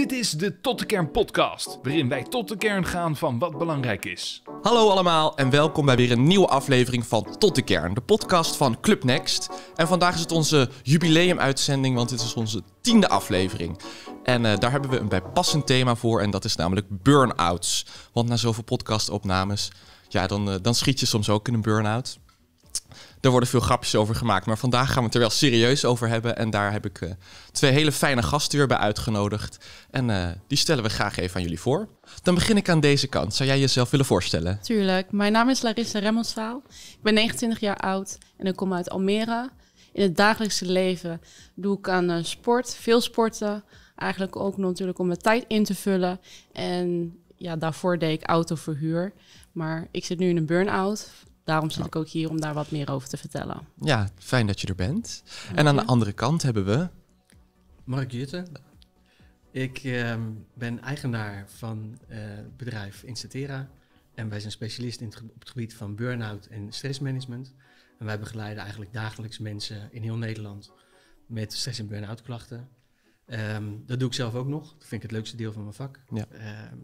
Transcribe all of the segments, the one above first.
Dit is de Tot de Kern podcast, waarin wij tot de kern gaan van wat belangrijk is. Hallo allemaal en welkom bij weer een nieuwe aflevering van Tot de Kern, de podcast van Club Next. En vandaag is het onze jubileumuitzending, want dit is onze tiende aflevering. En eh, daar hebben we een bijpassend thema voor en dat is namelijk burn-outs. Want na zoveel podcastopnames, ja, dan, eh, dan schiet je soms ook in een burn-out. Er worden veel grapjes over gemaakt. Maar vandaag gaan we het er wel serieus over hebben. En daar heb ik eh, twee hele fijne gasten weer bij uitgenodigd. En eh, die stellen we graag even aan jullie voor. Dan begin ik aan deze kant. Zou jij jezelf willen voorstellen? Tuurlijk. Mijn naam is Larissa Remmelsvaal. Ik ben 29 jaar oud en ik kom uit Almere. In het dagelijkse leven doe ik aan eh, sport, veel sporten. Eigenlijk ook natuurlijk om mijn tijd in te vullen. En ja, daarvoor deed ik autoverhuur. Maar ik zit nu in een burn-out Daarom zit ik ook hier om daar wat meer over te vertellen. Ja, fijn dat je er bent. En aan de andere kant hebben we. Mark Jutte. Ik ehm, ben eigenaar van uh, bedrijf Instatera. En wij zijn specialist in het op het gebied van burn-out en stressmanagement. En wij begeleiden eigenlijk dagelijks mensen in heel Nederland met stress- en burn-out klachten. Ehm, dat doe ik zelf ook nog. Dat vind ik het leukste deel van mijn vak. Ja. Ehm,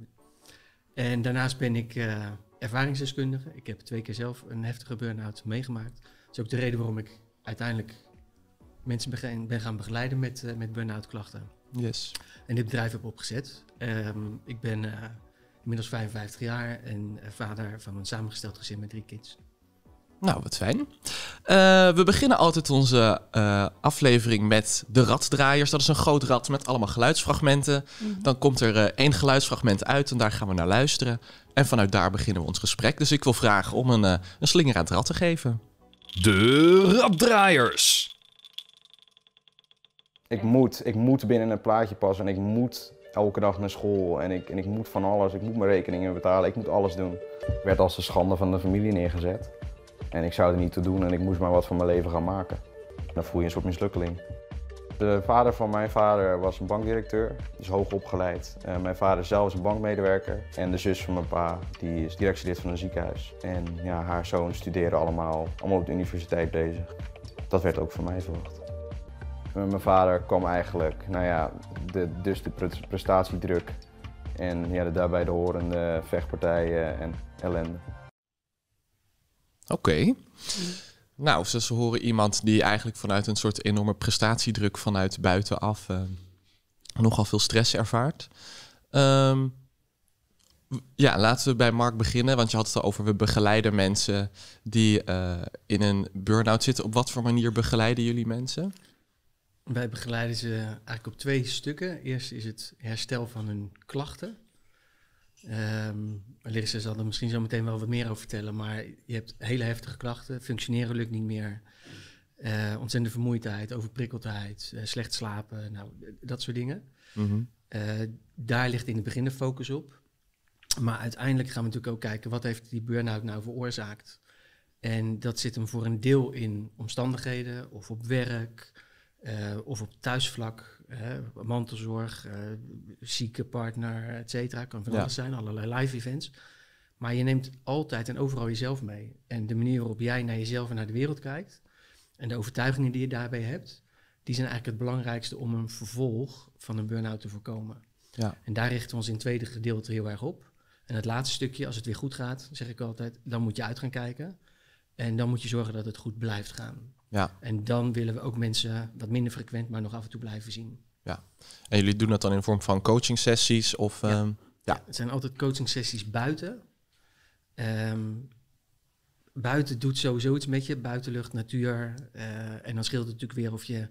en daarnaast ben ik eh, ervaringsdeskundige. Ik heb twee keer zelf een heftige burn-out meegemaakt. Dat is ook de reden waarom ik uiteindelijk mensen ben gaan begeleiden met, eh, met burn-out klachten. Yes. En dit bedrijf heb opgezet. Ehm, ik ben uh, inmiddels 55 jaar en eh, vader van een samengesteld gezin met drie kids. Nou, wat fijn. Eh, we beginnen altijd onze eh, aflevering met de raddraaiers. Dat is een groot rad met allemaal geluidsfragmenten. Mhm. Dan komt er eh, één geluidsfragment uit en daar gaan we naar luisteren. En vanuit daar beginnen we ons gesprek. Dus ik wil vragen om een, een slinger aan het rad te geven. De raddraaiers. Ik moet, ik moet binnen een plaatje passen en ik moet elke dag naar school en ik, en ik moet van alles. Ik moet mijn rekeningen betalen, ik moet alles doen. Ik werd als de schande van de familie neergezet. En ik zou er niet toe doen en ik moest maar wat van mijn leven gaan maken. Dan voel je een soort mislukkeling. De vader van mijn vader was een bankdirecteur, dus hoog opgeleid. Eh, mijn vader zelf is een bankmedewerker. En de zus van mijn pa die is directielid van een ziekenhuis. En ja, haar zoon studeerde allemaal, allemaal op de universiteit bezig. Dat werd ook van mij verwacht. Eh, mijn vader kwam eigenlijk, nou ja, de, dus de prestatiedruk en ja, de daarbij de horende vechtpartijen en ellende. Oké. Nou, ze, we horen iemand die eigenlijk vanuit een soort enorme prestatiedruk vanuit buitenaf eh, nogal veel stress ervaart. Ehm, ja, laten we bij Mark beginnen, want je had het al over we begeleiden mensen die eh, in een burn-out zitten. Op wat voor manier begeleiden jullie mensen? Wij begeleiden ze eigenlijk op twee stukken. Eerst is het herstel van hun klachten. Um, zal er misschien zo meteen wel wat meer over vertellen, maar je hebt hele heftige klachten. Functioneren lukt niet meer. Uh, ontzettende vermoeidheid, overprikkeldheid, eh, slecht slapen, nou, dat soort dingen. Mhm. Eh, daar ligt in het begin de focus op. Maar uiteindelijk gaan we natuurlijk ook kijken wat heeft die burn-out nou veroorzaakt. En dat zit hem voor een deel in omstandigheden of op werk of op thuisvlak mantelzorg, eh, zieke partner, et cetera. Kan van alles zijn, allerlei live events. Maar je neemt altijd en overal jezelf mee. En de manier waarop jij naar jezelf en naar de wereld kijkt... en de overtuigingen die je daarbij hebt... die zijn eigenlijk het belangrijkste om een vervolg van een burn-out te voorkomen. Ja. En daar richten we ons in het tweede gedeelte heel erg op. En het laatste stukje, als het weer goed gaat, zeg ik altijd... dan moet je uit gaan kijken... En dan moet je zorgen dat het goed blijft gaan. Ja. En dan willen we ook mensen wat minder frequent, maar nog af en toe blijven zien. Ja. En jullie doen dat dan in de vorm van coaching sessies? Of, ja. Ehm, ja. het zijn altijd coaching sessies buiten. Ehm, buiten doet sowieso iets met je, buitenlucht, natuur. Eh, en dan scheelt het natuurlijk weer of je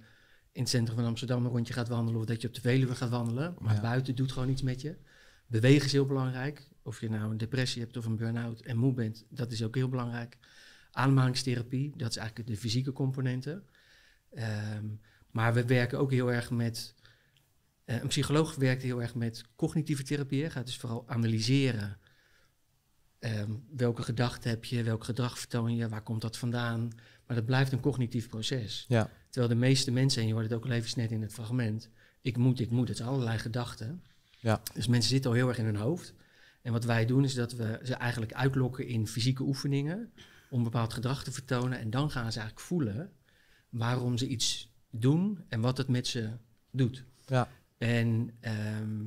in het centrum van Amsterdam een rondje gaat wandelen of dat je op de Veluwe gaat wandelen. Maar buiten doet gewoon iets met je. Bewegen is heel belangrijk. Of je nou een depressie hebt of een burn-out en moe bent, dat is ook heel belangrijk ademhalingstherapie. Dat is eigenlijk de fysieke componenten. Ehm, maar we werken ook heel erg met. Eh, een psycholoog werkt heel erg met cognitieve therapie. Gaat dus vooral analyseren. Ehm, welke gedachten heb je? Welk gedrag vertoon je? Waar komt dat vandaan? Maar dat blijft een cognitief proces. Ja. Terwijl de meeste mensen, en je hoort het ook al even net in het fragment. Ik moet, ik moet. Het zijn allerlei gedachten. Ja. Dus mensen zitten al heel erg in hun hoofd. En wat wij doen is dat we ze eigenlijk uitlokken in fysieke oefeningen om bepaald gedrag te vertonen. En dan gaan ze eigenlijk voelen waarom ze iets doen en wat het met ze doet. Ja. En ehm,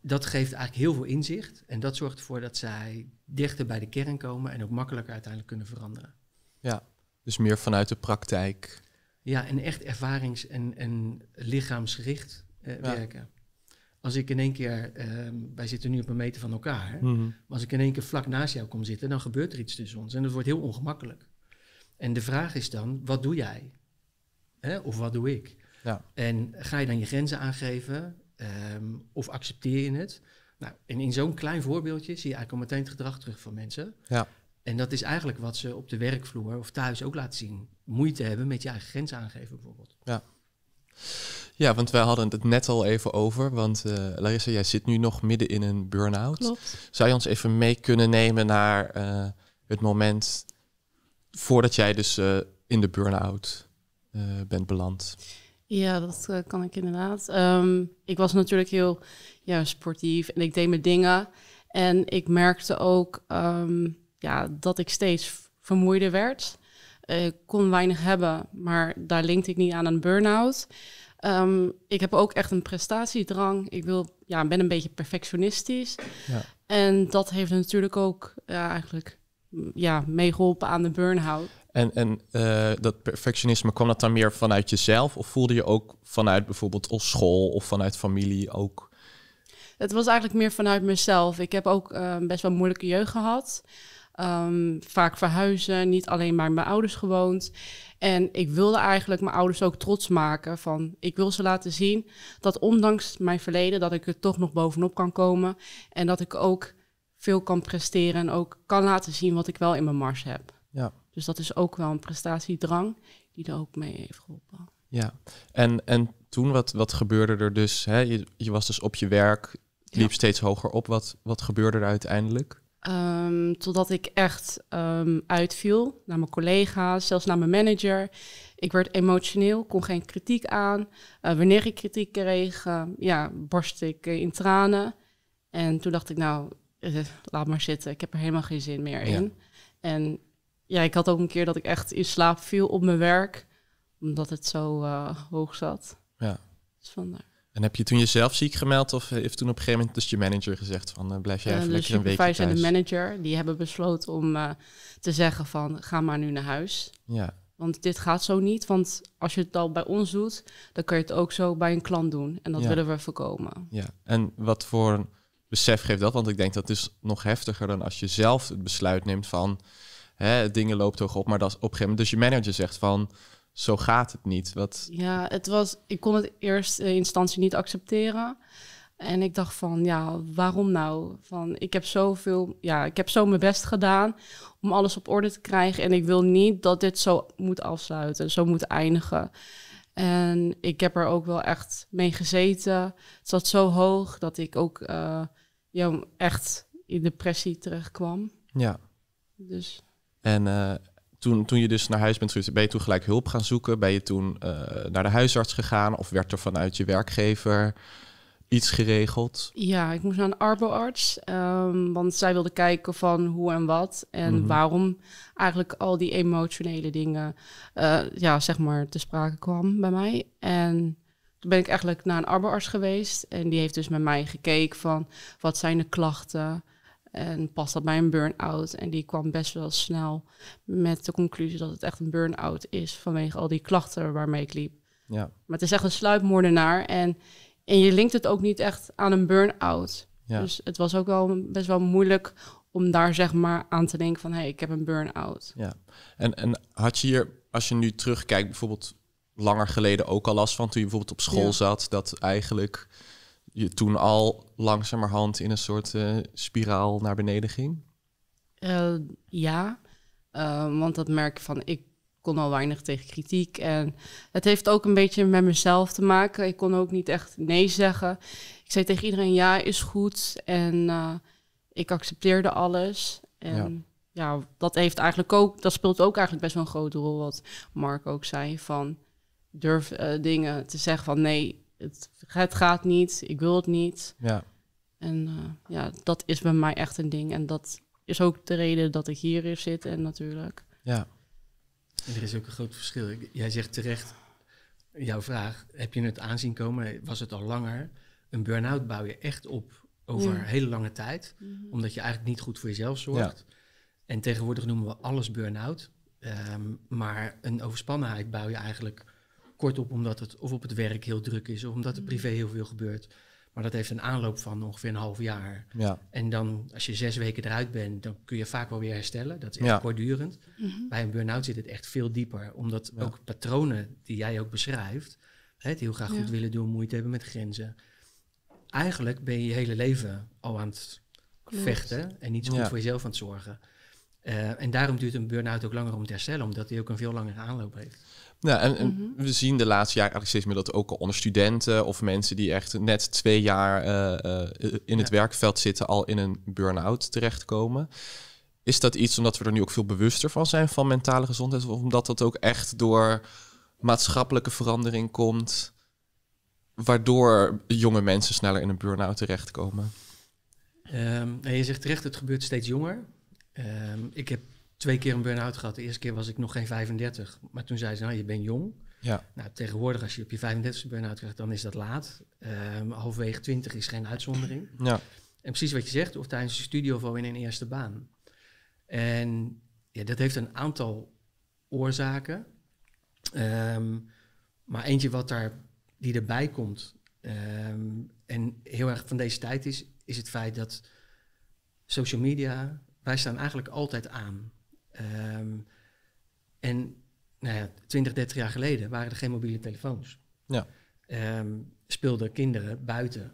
dat geeft eigenlijk heel veel inzicht. En dat zorgt ervoor dat zij dichter bij de kern komen en ook makkelijker uiteindelijk kunnen veranderen. Ja, dus meer vanuit de praktijk. Ja, en echt ervarings- en, lichaamsgericht eh, werken als ik in één keer, ehm, wij zitten nu op een meter van elkaar, mhm. maar als ik in één keer vlak naast jou kom zitten, dan gebeurt er iets tussen ons en dat wordt heel ongemakkelijk. En de vraag is dan, wat doe jij? Hè? Of wat doe ik? Ja. En ga je dan je grenzen aangeven ehm, of accepteer je het? Nou, en in zo'n klein voorbeeldje zie je eigenlijk al meteen het gedrag terug van mensen. Ja. En dat is eigenlijk wat ze op de werkvloer of thuis ook laten zien. Moeite hebben met je eigen grenzen aangeven bijvoorbeeld. Ja. Ja, want wij hadden het net al even over. Want eh, Larissa, jij zit nu nog midden in een burn-out. Zou je ons even mee kunnen nemen naar eh, het moment voordat jij dus eh, in de burn-out bent beland? Ja, dat kan ik inderdaad. Ehm, ik was natuurlijk heel ja, sportief en ik deed mijn dingen. En ik merkte ook ehm, ja, dat ik steeds vermoeider werd. Ik kon weinig hebben, maar daar linkte ik niet aan een burn-out. Ehm, ik heb ook echt een prestatiedrang. Ik wil, ja, ben een beetje perfectionistisch. Ja. En dat heeft natuurlijk ook ja, eh, eigenlijk ja, meegeholpen aan de burn-out. En, en eh, dat perfectionisme, kwam dat dan meer vanuit jezelf? Of voelde je ook vanuit bijvoorbeeld school of vanuit familie ook? Het was eigenlijk meer vanuit mezelf. Ik heb ook eh, best wel moeilijke jeugd gehad. Ehm, vaak verhuizen, niet alleen maar mijn ouders gewoond. En ik wilde eigenlijk mijn ouders ook trots maken. Van, ik wil ze laten zien dat ondanks mijn verleden, dat ik er toch nog bovenop kan komen. En dat ik ook veel kan presteren en ook kan laten zien wat ik wel in mijn mars heb. Ja. Dus dat is ook wel een prestatiedrang die er ook mee heeft geholpen. Ja, en, en toen, wat, wat gebeurde er dus? Hè? Je, je was dus op je werk, liep steeds hoger op. Wat, wat gebeurde er uiteindelijk? Ehm, totdat ik echt ehm, uitviel naar mijn collega's, zelfs naar mijn manager. Ik werd emotioneel, kon geen kritiek aan. Eh, wanneer ik kritiek kreeg, uh, ja, barstte ik in tranen. En toen dacht ik, nou, eh, laat maar zitten. Ik heb er helemaal geen zin meer in. En ja, ik had ook een keer dat ik echt in slaap viel op mijn werk, omdat het zo hoog zat. Ja. Dus vandaar. En heb je toen jezelf ziek gemeld of heeft toen op een gegeven moment dus je manager gezegd van eh, blijf jij eh, even dus lekker een week thuis? De en de manager die hebben besloten om eh, te zeggen van ga maar nu naar huis. Ja. Want dit gaat zo niet, want als je het al bij ons doet, dan kun je het ook zo bij een klant doen. En dat willen we voorkomen. Ja, en wat voor een besef geeft dat? Want ik denk dat is nog heftiger dan als je zelf het besluit neemt van hè, dingen loopt toch op, maar dat is op een gegeven moment. Dus je manager zegt van zo gaat het niet. Wat... Ja, het was, ik kon het eerst in instantie niet accepteren. En ik dacht van, ja, waarom nou? Van, ik heb zoveel, ja, ik heb zo mijn best gedaan om alles op orde te krijgen. En ik wil niet dat dit zo moet afsluiten, zo moet eindigen. En ik heb er ook wel echt mee gezeten. Het zat zo hoog dat ik ook eh, ja, echt in depressie terechtkwam. Ja. Dus. En eh, toen, toen je dus naar huis bent geweest, ben je toen gelijk hulp gaan zoeken? Ben je toen eh, naar de huisarts gegaan? Of werd er vanuit je werkgever iets geregeld? Ja, ik moest naar een arboarts. Ehm, want zij wilde kijken van hoe en wat. En mhm. waarom eigenlijk al die emotionele dingen eh, ja, zeg maar, te sprake kwam bij mij. En toen ben ik eigenlijk naar een arboarts geweest. En die heeft dus met mij gekeken van wat zijn de klachten. En past dat bij een burn-out? En die kwam best wel snel met de conclusie dat het echt een burn-out is vanwege al die klachten waarmee ik liep. Ja. Maar het is echt een sluipmoordenaar en, en je linkt het ook niet echt aan een burn-out. Ja. Dus het was ook wel best wel moeilijk om daar zeg maar aan te denken van hé, hey, ik heb een burn-out. Ja. En, en had je hier, als je nu terugkijkt, bijvoorbeeld langer geleden ook al last van toen je bijvoorbeeld op school zat, dat eigenlijk je toen al langzamerhand in een soort eh, spiraal naar beneden ging? Eh, ja, eh, want dat merk van ik kon al weinig tegen kritiek. En het heeft ook een beetje met mezelf te maken. Ik kon ook niet echt nee zeggen. Ik zei tegen iedereen ja is goed. En ik accepteerde alles. En ja. dat heeft eigenlijk ook, dat speelt ook eigenlijk best wel een grote rol. Wat Mark ook zei van durf dingen te zeggen van nee, het, gaat niet, ik wil het niet. Ja. En eh, ja, dat is bij mij echt een ding. En dat is ook de reden dat ik hier zit en natuurlijk. Ja. En er is ook een groot verschil. Jij zegt terecht, jouw vraag, heb je het aanzien komen? Was het al langer? Een burn-out bouw je echt op over hele lange tijd. Mhm. Omdat je eigenlijk niet goed voor jezelf zorgt. Ja. En tegenwoordig noemen we alles burn-out. Ehm, maar een overspannenheid bouw je eigenlijk Kortop omdat het of op het werk heel druk is of omdat er mm. privé heel veel gebeurt. Maar dat heeft een aanloop van ongeveer een half jaar. Ja. En dan, als je zes weken eruit bent, dan kun je vaak wel weer herstellen. Dat is echt kortdurend. Mhm. Bij een burn-out zit het echt veel dieper. Omdat ook patronen die jij ook beschrijft, hè, het heel graag goed willen doen, moeite hebben met grenzen. Eigenlijk ben je je hele leven al aan het vechten en niet zo goed voor jezelf aan het zorgen. Eh, en daarom duurt een burn-out ook langer om te herstellen, omdat hij ook een veel langere aanloop heeft. Nou, en, mhm. we zien de laatste jaren eigenlijk steeds meer dat ook al onder studenten of mensen die echt net twee jaar eh, eh, in het werkveld zitten, al in een burn-out terechtkomen. Is dat iets omdat we er nu ook veel bewuster van zijn van mentale gezondheid, of omdat dat ook echt door maatschappelijke verandering komt, waardoor jonge mensen sneller in een burn-out terechtkomen? Ehm, nou, je zegt terecht, het gebeurt steeds jonger. Ehm, ik heb twee keer een burn-out gehad. De eerste keer was ik nog geen 35. Maar toen zei ze, nou, je bent jong. Ja. Nou, tegenwoordig, als je op je 35e burn-out krijgt, dan is dat laat. Um, ehm, halverwege 20 is geen uitzondering. Ja. En precies wat je zegt, of tijdens de studie of al in een eerste baan. En ja, dat heeft een aantal oorzaken. Ehm, maar eentje wat daar, die erbij komt ehm, en heel erg van deze tijd is, is het feit dat social media, wij staan eigenlijk altijd aan. Ehm, en nou 20, 30 jaar geleden waren er geen mobiele telefoons. Ja. Ehm, speelden kinderen buiten.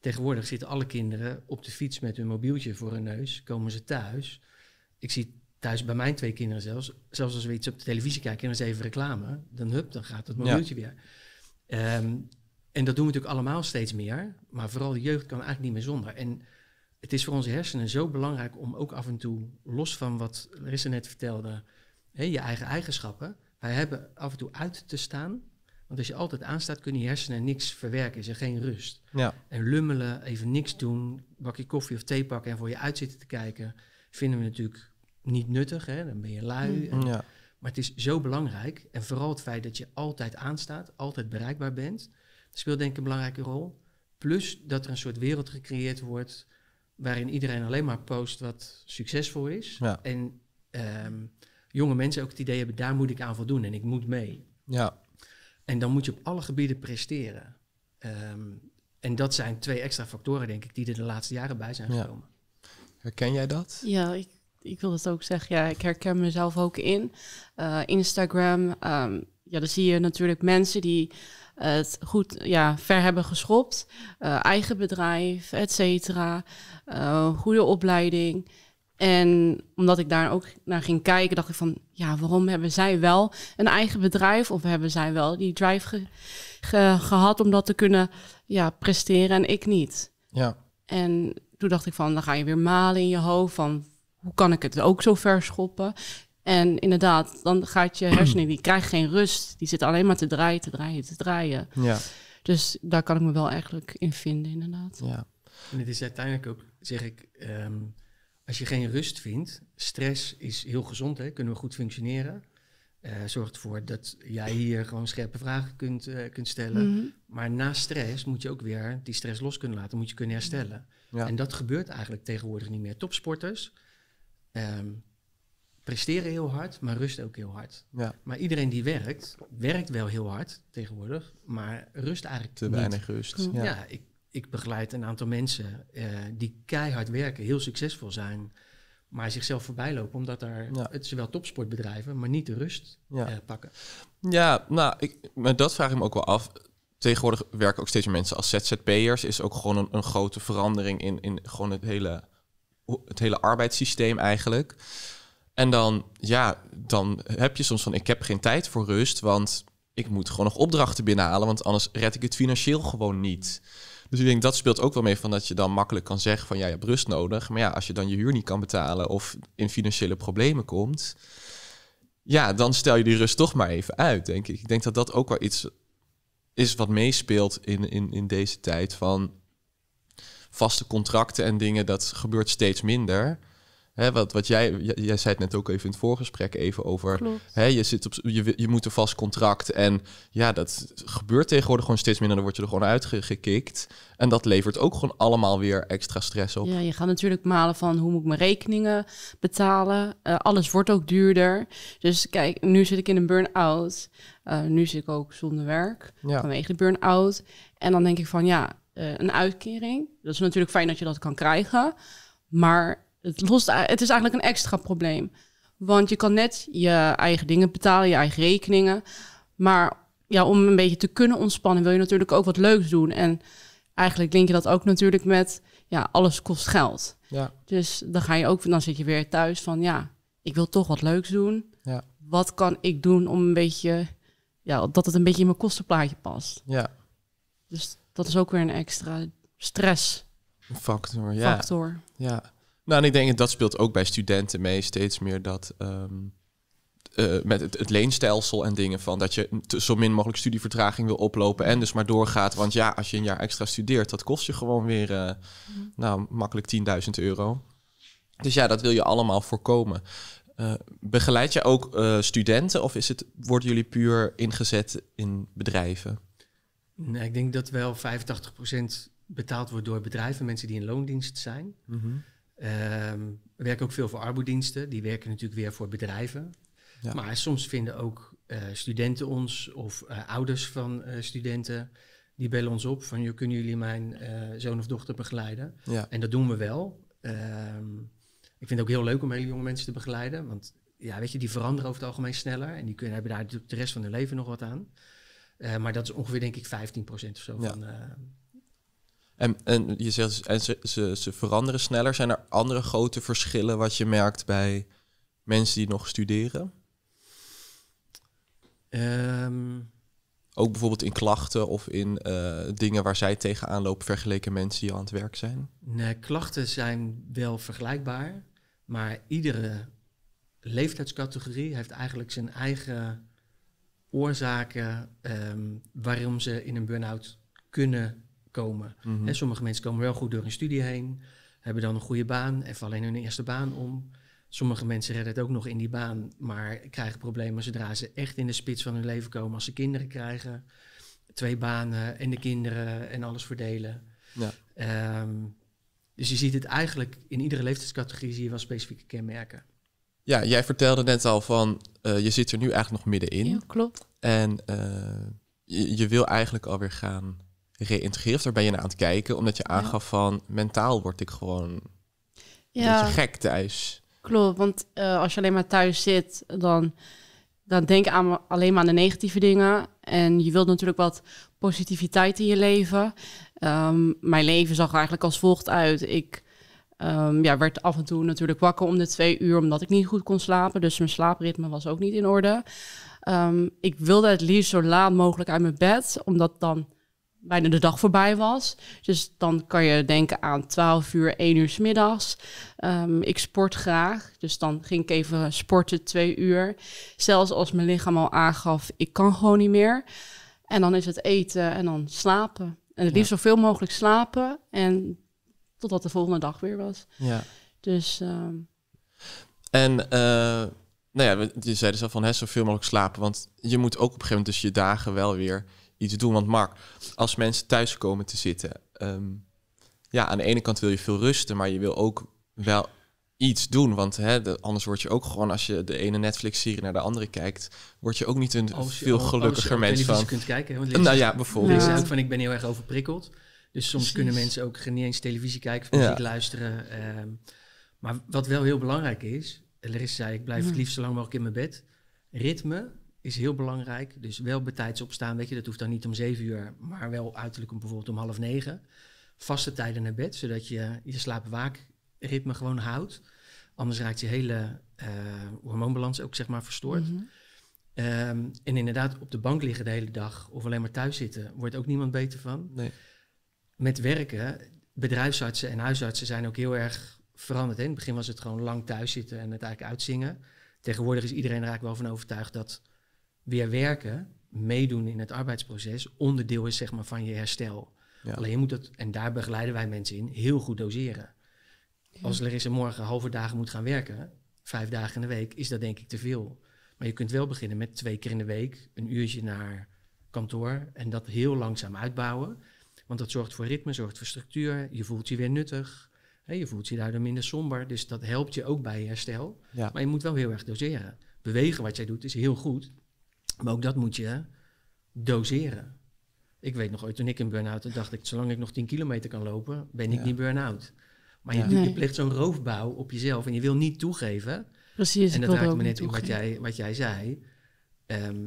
Tegenwoordig zitten alle kinderen op de fiets met hun mobieltje voor hun neus. Komen ze thuis. Ik zie thuis bij mijn twee kinderen zelfs. Zelfs als we iets op de televisie kijken en er is even reclame. Dan hup, dan gaat het mobieltje weer. Ehm, en dat doen we natuurlijk allemaal steeds meer. Maar vooral de jeugd kan eigenlijk niet meer zonder. En het is voor onze hersenen zo belangrijk om ook af en toe, los van wat Larissa net vertelde, je eigen eigenschappen, wij hebben af en toe uit te staan. Want als je altijd aanstaat, kunnen je hersenen niks verwerken, is er geen rust. Ja. En lummelen, even niks doen, bakje koffie of thee pakken en voor je uit zitten te kijken, vinden we natuurlijk niet nuttig. Hè? Dan ben je lui. Mm. En, ja. Maar het is zo belangrijk. En vooral het feit dat je altijd aanstaat, altijd bereikbaar bent, speelt denk ik een belangrijke rol. Plus dat er een soort wereld gecreëerd wordt waarin iedereen alleen maar post wat succesvol is. En ehm, jonge mensen ook het idee hebben, daar moet ik aan voldoen en ik moet mee. Ja. En dan moet je op alle gebieden presteren. Ehm, en dat zijn twee extra factoren, denk ik, die er de laatste jaren bij zijn gekomen. Herken jij dat? Ja, ik, ik wil het ook zeggen. Ja, ik herken mezelf ook in. Eh, Instagram, ehm, ja, dan zie je natuurlijk mensen die het goed ja, ver hebben geschopt. Eh, eigen bedrijf, et cetera. Eh, goede opleiding. En omdat ik daar ook naar ging kijken, dacht ik van ja, waarom hebben zij wel een eigen bedrijf? Of hebben zij wel die drive ge gehad om dat te kunnen ja, presteren en ik niet? Ja. En toen dacht ik van, dan ga je weer malen in je hoofd van hoe kan ik het ook zo ver schoppen? En inderdaad, dan gaat je hersenen, die krijgt geen rust. Die zit alleen maar te draaien, te draaien, te draaien. Ja. Dus daar kan ik me wel eigenlijk in vinden, inderdaad. Ja. En het is uiteindelijk ook, zeg ik, ehm, als je geen rust vindt, stress is heel gezond, hè? kunnen we goed functioneren. Eh, zorgt ervoor dat jij hier gewoon scherpe vragen kunt, eh, kunt stellen. Mhm. Maar na stress moet je ook weer die stress los kunnen laten, moet je kunnen herstellen. Ja. En dat gebeurt eigenlijk tegenwoordig niet meer. Topsporters, ehm, presteren heel hard, maar rust ook heel hard. Ja. Maar iedereen die werkt, werkt wel heel hard tegenwoordig, maar rust eigenlijk Te weinig rust. Ja, ik, ik, begeleid een aantal mensen eh, die keihard werken, heel succesvol zijn, maar zichzelf voorbij lopen omdat daar, het wel topsportbedrijven, maar niet de rust eh, pakken. Ja, nou, ik, maar dat vraag ik me ook wel af tegenwoordig werken ook steeds meer mensen als ZZP'ers. Is ook gewoon een, een, grote verandering in, in gewoon het hele, het hele arbeidssysteem eigenlijk. En dan, ja, dan heb je soms van ik heb geen tijd voor rust, want ik moet gewoon nog opdrachten binnenhalen, want anders red ik het financieel gewoon niet. Dus ik denk dat speelt ook wel mee van dat je dan makkelijk kan zeggen van ja, je hebt rust nodig. Maar ja, als je dan je huur niet kan betalen of in financiële problemen komt, ja, dan stel je die rust toch maar even uit, denk ik. Ik denk dat dat ook wel iets is wat meespeelt in, in, in deze tijd van vaste contracten en dingen, dat gebeurt steeds minder. Hè, wat, wat jij, jij zei het net ook even in het voorgesprek even over. Hè, je, zit op, je, je moet een vast contract. En ja, dat gebeurt tegenwoordig gewoon steeds minder. Dan word je er gewoon uitgekikt. En dat levert ook gewoon allemaal weer extra stress op. Ja, je gaat natuurlijk malen van hoe moet ik mijn rekeningen betalen. Eh, alles wordt ook duurder. Dus kijk, nu zit ik in een burn-out. Eh, nu zit ik ook zonder werk ja. vanwege de burn-out. En dan denk ik van ja, eh, een uitkering. Dat is natuurlijk fijn dat je dat kan krijgen. Maar het, lost, het is eigenlijk een extra probleem. Want je kan net je eigen dingen betalen, je eigen rekeningen. Maar ja, om een beetje te kunnen ontspannen, wil je natuurlijk ook wat leuks doen. En eigenlijk link je dat ook natuurlijk met, ja, alles kost geld. Ja. Dus dan ga je ook, dan zit je weer thuis van, ja, ik wil toch wat leuks doen. Ja. Wat kan ik doen om een beetje, ja, dat het een beetje in mijn kostenplaatje past. Ja. Dus dat is ook weer een extra stress. Factor, ja. Factor. Ja. Nou, en ik denk dat dat speelt ook bij studenten mee steeds meer dat. Ehm, eh, met het, leenstelsel en dingen van dat je zo min mogelijk studievertraging wil oplopen en dus maar doorgaat. Want ja, als je een jaar extra studeert, dat kost je gewoon weer eh, mhm. nou, makkelijk 10.000 euro. Dus ja, dat wil je allemaal voorkomen. Eh, begeleid je ook studenten of is het, worden jullie puur ingezet in bedrijven? Nee, ik denk dat wel 85% betaald wordt door bedrijven, mensen die in loondienst zijn. Mm we ehm, werken ook veel voor arbodiensten. Die werken natuurlijk weer voor bedrijven. Maar soms vinden ook eh, studenten ons of eh, ouders van eh, studenten. Die bellen ons op van, kunnen jullie mijn zoon of dochter begeleiden? En dat doen we wel. Ehm, ik vind het ook heel leuk om hele jonge mensen te begeleiden. Want ja, weet je, die veranderen over het algemeen sneller. En die kunnen, hebben daar de rest van hun leven nog wat aan. maar dat is ongeveer denk ik 15% of zo ja. van, en, en je zegt, en ze, ze, ze veranderen sneller. Zijn er andere grote verschillen wat je merkt bij mensen die nog studeren? Ehm. Ook bijvoorbeeld in klachten of in eh, dingen waar zij tegenaan lopen vergeleken mensen die al aan het werk zijn? Nee, klachten zijn wel vergelijkbaar, maar iedere leeftijdscategorie heeft eigenlijk zijn eigen oorzaken ehm, waarom ze in een burn-out kunnen komen. Mm sommige mensen komen wel goed door hun studie heen, hebben dan een goede baan en vallen hun eerste baan om. Sommige mensen redden het ook nog in die baan, maar krijgen problemen zodra ze echt in de spits van hun leven komen. Als ze kinderen krijgen, twee banen en de kinderen en alles verdelen. Ja. Ehm, dus je ziet het eigenlijk in iedere leeftijdscategorie zie je wel specifieke kenmerken. Ja, jij vertelde net al van eh, je zit er nu eigenlijk nog middenin. Ja, klopt. En eh, je, je, wil eigenlijk alweer gaan reïntegreert? Of daar ben je naar aan het kijken? Omdat je aangaf van mentaal word ik gewoon ja. gek thuis. Klopt, want eh, als je alleen maar thuis zit, dan, dan denk je alleen maar aan de negatieve dingen. En je wilt natuurlijk wat positiviteit in je leven. Ehm, mijn leven zag eigenlijk als volgt uit. Ik ehm, ja, werd af en toe natuurlijk wakker om de twee uur, omdat ik niet goed kon slapen. Dus mijn slaapritme was ook niet in orde. Ehm, ik wilde het liefst zo laat mogelijk uit mijn bed, omdat dan bijna de dag voorbij was. Dus dan kan je denken aan 12 uur, 1 uur s middags. Ehm, ik sport graag, dus dan ging ik even sporten twee uur. Zelfs als mijn lichaam al aangaf, ik kan gewoon niet meer. En dan is het eten en dan slapen. En het liefst zoveel mogelijk slapen en totdat de volgende dag weer was. Ja. Dus... Ehm, en... Eh, nou ja, je zei dus al van zoveel mogelijk slapen. Want je moet ook op een gegeven moment dus je dagen wel weer iets doen. Want Mark, als mensen thuis komen te zitten, ehm, ja, aan de ene kant wil je veel rusten, maar je wil ook wel iets doen. Want hè, anders word je ook gewoon, als je de ene Netflix-serie naar de andere kijkt, word je ook niet een veel gelukkiger mens van. Als je kunt kijken. nou ja, bijvoorbeeld. van, ik ben heel erg overprikkeld. Dus soms kunnen mensen ook niet eens televisie kijken muziek ja. luisteren. Ehm. maar wat wel heel belangrijk is, Larissa zei, ik blijf het liefst zo lang mogelijk in mijn bed. Ritme is heel belangrijk. Dus wel bij opstaan, weet je, dat hoeft dan niet om zeven uur, maar wel uiterlijk om bijvoorbeeld om half negen. Vaste tijden naar bed, zodat je je slaapwaakritme gewoon houdt. Anders raakt je hele eh, hormoonbalans ook zeg maar verstoord. Mhm. Ehm, en inderdaad, op de bank liggen de hele dag of alleen maar thuis zitten, wordt ook niemand beter van. Nee. Met werken, bedrijfsartsen en huisartsen zijn ook heel erg veranderd. Hè? In het begin was het gewoon lang thuis zitten en het eigenlijk uitzingen. Tegenwoordig is iedereen er eigenlijk wel van overtuigd dat weer werken, meedoen in het arbeidsproces, onderdeel is zeg maar van je herstel. Alleen je moet dat, en daar begeleiden wij mensen in, heel goed doseren. Als Larissa morgen halve dagen moet gaan werken, vijf dagen in de week, is dat denk ik te veel. Maar je kunt wel beginnen met twee keer in de week, een uurtje naar kantoor en dat heel langzaam uitbouwen. Want dat zorgt voor ritme, zorgt voor structuur. Je voelt je weer nuttig. Hè, je voelt je daardoor minder somber. Dus dat helpt je ook bij je herstel. Maar je moet wel heel erg doseren. Bewegen wat jij doet is heel goed. Maar ook dat moet je doseren. Ik weet nog ooit, toen ik in burn-out dacht ik, zolang ik nog 10 kilometer kan lopen, ben ik niet burn-out. Maar je, plicht je zo'n roofbouw op jezelf en je wil niet toegeven. Precies. En dat raakt me net toe wat jij, wat jij zei. Ehm,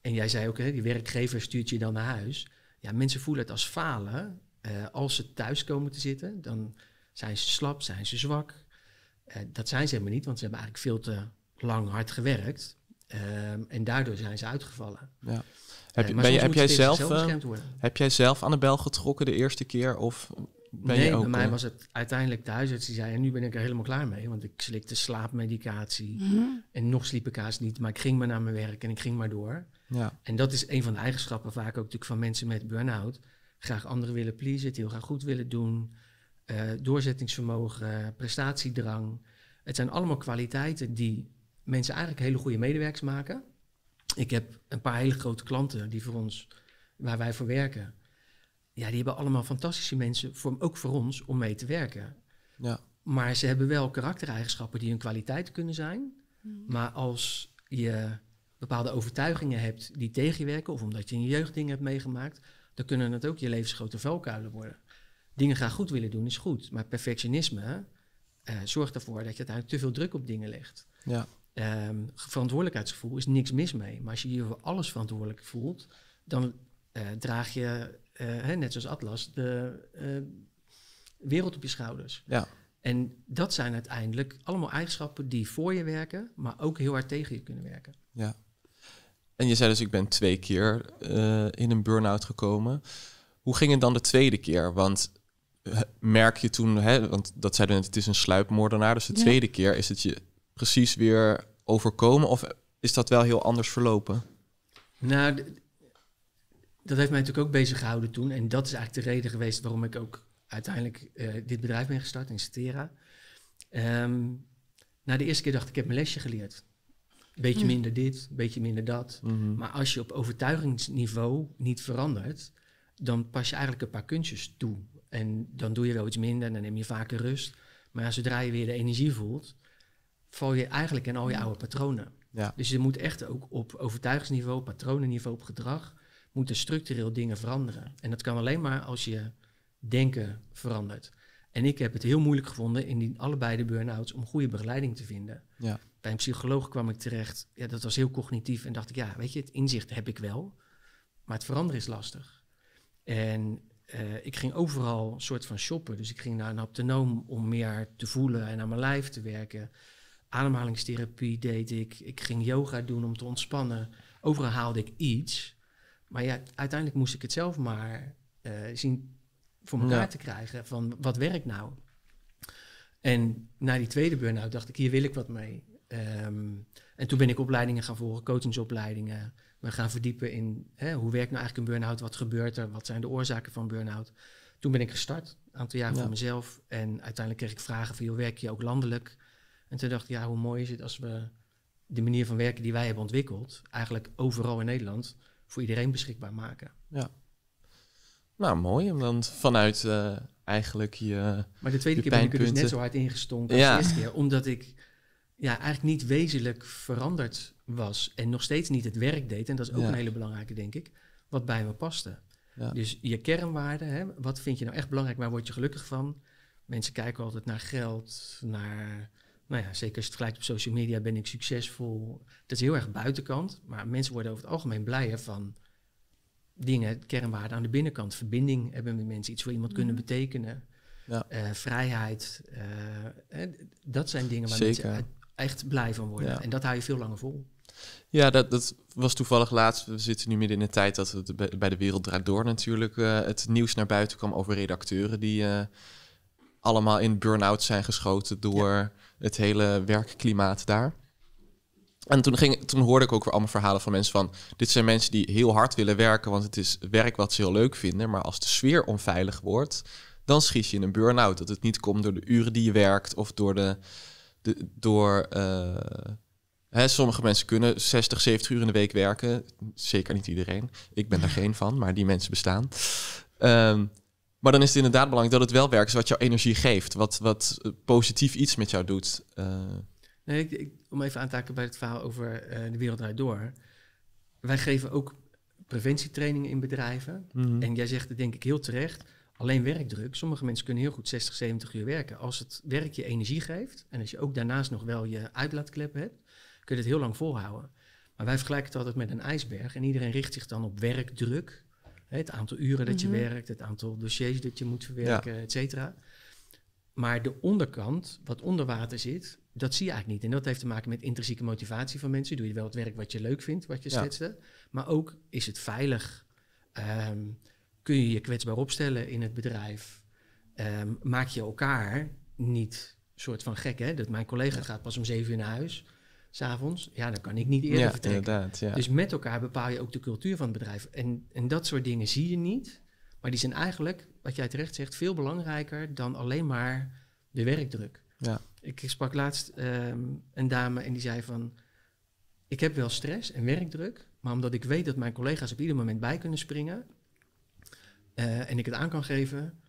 en jij zei ook, hè, die werkgever stuurt je dan naar huis. Ja, mensen voelen het als falen. Eh, als ze thuis komen te zitten, dan zijn ze slap, zijn ze zwak. Eh, dat zijn ze helemaal niet, want ze hebben eigenlijk veel te lang hard gewerkt. Ehm, en daardoor zijn ze uitgevallen. Ja. Eh, heb, ben je, heb jij zelf, eh, heb jij zelf aan de bel getrokken de eerste keer? Of ben nee, je ook, bij mij eh, was het uiteindelijk thuis dat zei... en nu ben ik er helemaal klaar mee, want ik slikte slaapmedicatie... Mhm. en nog sliep ik haast niet, maar ik ging maar naar mijn werk en ik ging maar door. Ja. En dat is een van de eigenschappen vaak ook natuurlijk van mensen met burn-out. Graag anderen willen pleasen, het heel graag goed willen doen... doorzettingsvermogen, prestatiedrang. Het zijn allemaal kwaliteiten die mensen eigenlijk hele goede medewerkers maken. Ik heb een paar hele grote klanten die voor ons, waar wij voor werken. Ja, die hebben allemaal fantastische mensen, voor, ook voor ons, om mee te werken. Ja. Maar ze hebben wel karaktereigenschappen die hun kwaliteit kunnen zijn. Hmm. Maar als je bepaalde overtuigingen hebt die tegenwerken, of omdat je in je jeugd dingen hebt meegemaakt, dan kunnen het ook je levensgrote vuilkuilen worden. Dingen gaan goed willen doen is goed, maar perfectionisme eh, zorgt ervoor dat je uiteindelijk te veel druk op dingen legt. Ja. Um, verantwoordelijkheidsgevoel is niks mis mee. Maar als je je voor alles verantwoordelijk voelt, dan eh, draag je, eh, hè, net zoals Atlas, de eh, wereld op je schouders. Ja. En dat zijn uiteindelijk allemaal eigenschappen die voor je werken, maar ook heel hard tegen je kunnen werken. Ja. En je zei dus, ik ben twee keer in een burn-out gekomen. Hoe ging het dan de tweede keer? Want merk je toen, hè, want dat zeiden we, het is een sluipmoordenaar. Dus de tweede keer is het je precies weer overkomen? Of is dat wel heel anders verlopen? Nou, dat heeft mij natuurlijk ook bezig gehouden toen. En dat is eigenlijk de reden geweest waarom ik ook uiteindelijk eh, dit bedrijf ben gestart in Cetera. Ehm, na nou, de eerste keer dacht ik, ik heb mijn lesje geleerd. Beetje hm. minder dit, beetje minder dat. Mhm. Maar als je op overtuigingsniveau niet verandert, dan pas je eigenlijk een paar kunstjes toe. En dan doe je wel iets minder en dan neem je vaker rust. Maar zodra je weer de energie voelt, val je eigenlijk in al je oude patronen. Dus je moet echt ook op overtuigingsniveau, patronenniveau, op gedrag, moeten structureel dingen veranderen. En dat kan alleen maar als je denken verandert. En ik heb het heel moeilijk gevonden in die, allebei de burn-outs om goede begeleiding te vinden. Ja. Bij een psycholoog kwam ik terecht, ja, dat was heel cognitief. En dacht ik, ja, weet je, het inzicht heb ik wel, maar het veranderen is lastig. En eh, ik ging overal soort van shoppen. Dus ik ging naar een autonoom om meer te voelen en aan mijn lijf te werken ademhalingstherapie deed ik. Ik ging yoga doen om te ontspannen. Overal haalde ik iets. Maar ja, uiteindelijk moest ik het zelf maar eh, zien voor elkaar te krijgen. Van wat werkt nou? En na die tweede burn-out dacht ik, hier wil ik wat mee. Ehm, en toen ben ik opleidingen gaan volgen, coachingsopleidingen. We gaan verdiepen in hè, hoe werkt nou eigenlijk een burn-out? Wat gebeurt er? Wat zijn de oorzaken van burn-out? Toen ben ik gestart, een aantal jaar voor mezelf. En uiteindelijk kreeg ik vragen van, joh, werk je ook landelijk? En toen dacht ik, ja, hoe mooi is het als we de manier van werken die wij hebben ontwikkeld, eigenlijk overal in Nederland, voor iedereen beschikbaar maken. Ja. Nou, mooi. Want vanuit eh, eigenlijk je. Maar de tweede keer ben ik er dus net zo hard ingestonken als de eerste keer. Omdat ik ja, eigenlijk niet wezenlijk veranderd was. En nog steeds niet het werk deed. En dat is ook een hele belangrijke, denk ik. Wat bij me paste. Ja. Dus je kernwaarden, hè, wat vind je nou echt belangrijk? Waar word je gelukkig van? Mensen kijken altijd naar geld, naar nou ja, zeker als je het gelijk op social media ben ik succesvol. Dat is heel erg buitenkant. Maar mensen worden over het algemeen blijer van dingen, kernwaarden aan de binnenkant. Verbinding hebben met mensen, iets voor iemand kunnen mhm. betekenen. Ja. Eh, vrijheid. Eh, dat zijn dingen waar zeker. mensen echt blij van worden. En dat hou je veel langer vol. Ja, dat, dat was toevallig laatst. We zitten nu midden in een tijd dat het bij de Wereld Draait Door natuurlijk eh, het nieuws naar buiten kwam over redacteuren die allemaal in burn-out zijn geschoten door het hele werkklimaat daar. En toen, ging, toen hoorde ik ook weer allemaal verhalen van mensen van... dit zijn mensen die heel hard willen werken... want het is werk wat ze heel leuk vinden... maar als de sfeer onveilig wordt... dan schiet je in een burn-out. Dat het niet komt door de uren die je werkt... of door de... de door, eh, hè, sommige mensen kunnen 60, 70 uur in de week werken. Zeker niet iedereen. Ik ben daar geen van, maar die mensen bestaan. Ehm, maar dan is het inderdaad belangrijk dat het wel werkt, wat jouw energie geeft, wat, wat eh, positief iets met jou doet. Eh. Nee, ik, om even aan te haken bij het verhaal over eh, de wereld eruit door. Wij geven ook preventietrainingen in bedrijven. Mhm. En jij zegt het denk ik heel terecht, alleen werkdruk. Sommige mensen kunnen heel goed 60, 70 uur werken. Als het werk je energie geeft en als je ook daarnaast nog wel je uitlaatklep hebt, kun je het heel lang volhouden. Maar wij vergelijken het altijd met een ijsberg en iedereen richt zich dan op werkdruk. Het aantal uren dat je mhm. werkt, het aantal dossiers dat je moet verwerken, et cetera. Maar de onderkant, wat onder water zit, dat zie je eigenlijk niet. En dat heeft te maken met intrinsieke motivatie van mensen. Doe je wel het werk wat je leuk vindt, wat je ja. schetste. Maar ook, is het veilig? Ehm, kun je je kwetsbaar opstellen in het bedrijf? Ehm, maak je elkaar niet soort van gek, hè? Dat mijn collega gaat pas om zeven uur naar huis s'avonds, ja, dan kan ik niet eerder ja, vertrekken. Ja. Dus met elkaar bepaal je ook de cultuur van het bedrijf. En, en dat soort dingen zie je niet. Maar die zijn eigenlijk, wat jij terecht zegt, veel belangrijker dan alleen maar de werkdruk. Ja. Ik sprak laatst ehm, een dame en die zei van... Ik heb wel stress en werkdruk, maar omdat ik weet dat mijn collega's op ieder moment bij kunnen springen... Eh, en ik het aan kan geven,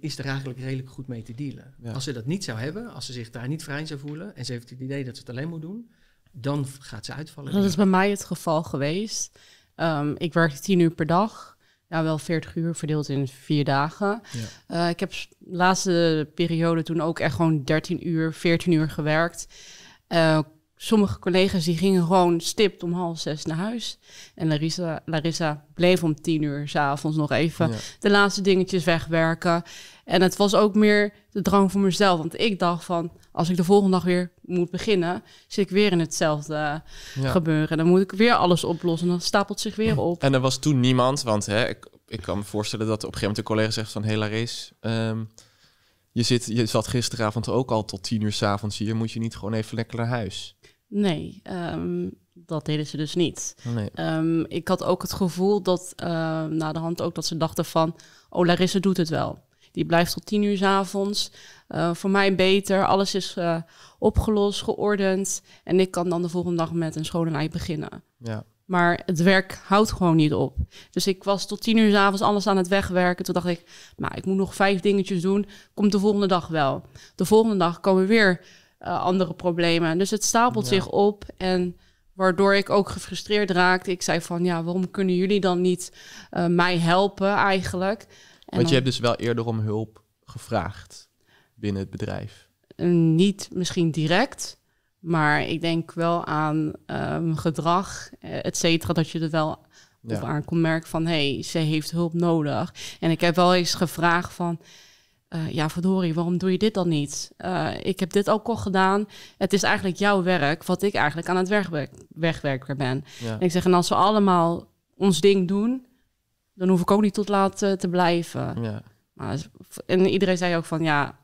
is er eigenlijk redelijk goed mee te dealen. Als ze dat niet zou hebben, als ze zich daar niet vrij in zou voelen en ze heeft het idee dat ze het alleen moet doen, dan gaat ze uitvallen. Dat is bij mij het geval geweest. Ehm, ik werkte tien uur per dag, nou wel 40 uur verdeeld in vier dagen. Eh, ik heb de laatste periode toen ook echt gewoon 13 uur, 14 uur gewerkt. Eh, sommige collega's die gingen gewoon stipt om half zes naar huis. En Larissa, Larissa bleef om tien uur s'avonds nog even de laatste dingetjes wegwerken. En het was ook meer de drang voor mezelf. Want ik dacht van, als ik de volgende dag weer moet beginnen, zit ik weer in hetzelfde gebeuren. Dan moet ik weer alles oplossen. Dan stapelt zich weer op. En er was toen niemand, want hè, ik, ik kan me voorstellen dat op een gegeven moment een collega zegt van, hé Larissa... Ehm, je, zit, je zat gisteravond ook al tot tien uur s'avonds hier. Moet je niet gewoon even lekker naar huis? Nee, ehm, dat deden ze dus niet. Nee. Ehm, ik had ook het gevoel dat uh, na de hand ook dat ze dachten van, oh Larissa doet het wel. Die blijft tot tien uur s avonds. Eh, voor mij beter. Alles is eh, opgelost, geordend. En ik kan dan de volgende dag met een schone beginnen. Ja. Maar het werk houdt gewoon niet op. Dus ik was tot tien uur s avonds alles aan het wegwerken. Toen dacht ik, nou, ik moet nog vijf dingetjes doen. Komt de volgende dag wel. De volgende dag komen weer eh, andere problemen. Dus het stapelt zich op en waardoor ik ook gefrustreerd raakte. Ik zei van, ja, waarom kunnen jullie dan niet eh, mij helpen eigenlijk? Want je hebt dus wel eerder om hulp gevraagd binnen het bedrijf? Eh, niet misschien direct, maar ik denk wel aan ehm, gedrag, et cetera, dat je er wel op aan kon merken van, hé, hey, ze heeft hulp nodig. En ik heb wel eens gevraagd van, eh, ja, verdorie, waarom doe je dit dan niet? Eh, ik heb dit ook al gedaan. Het is eigenlijk jouw werk, wat ik eigenlijk aan het wegwerker ben. ik zeg, en als we allemaal ons ding doen, dan hoef ik ook niet tot laat eh, te blijven. Ja. Maar, en iedereen zei ook van, ja,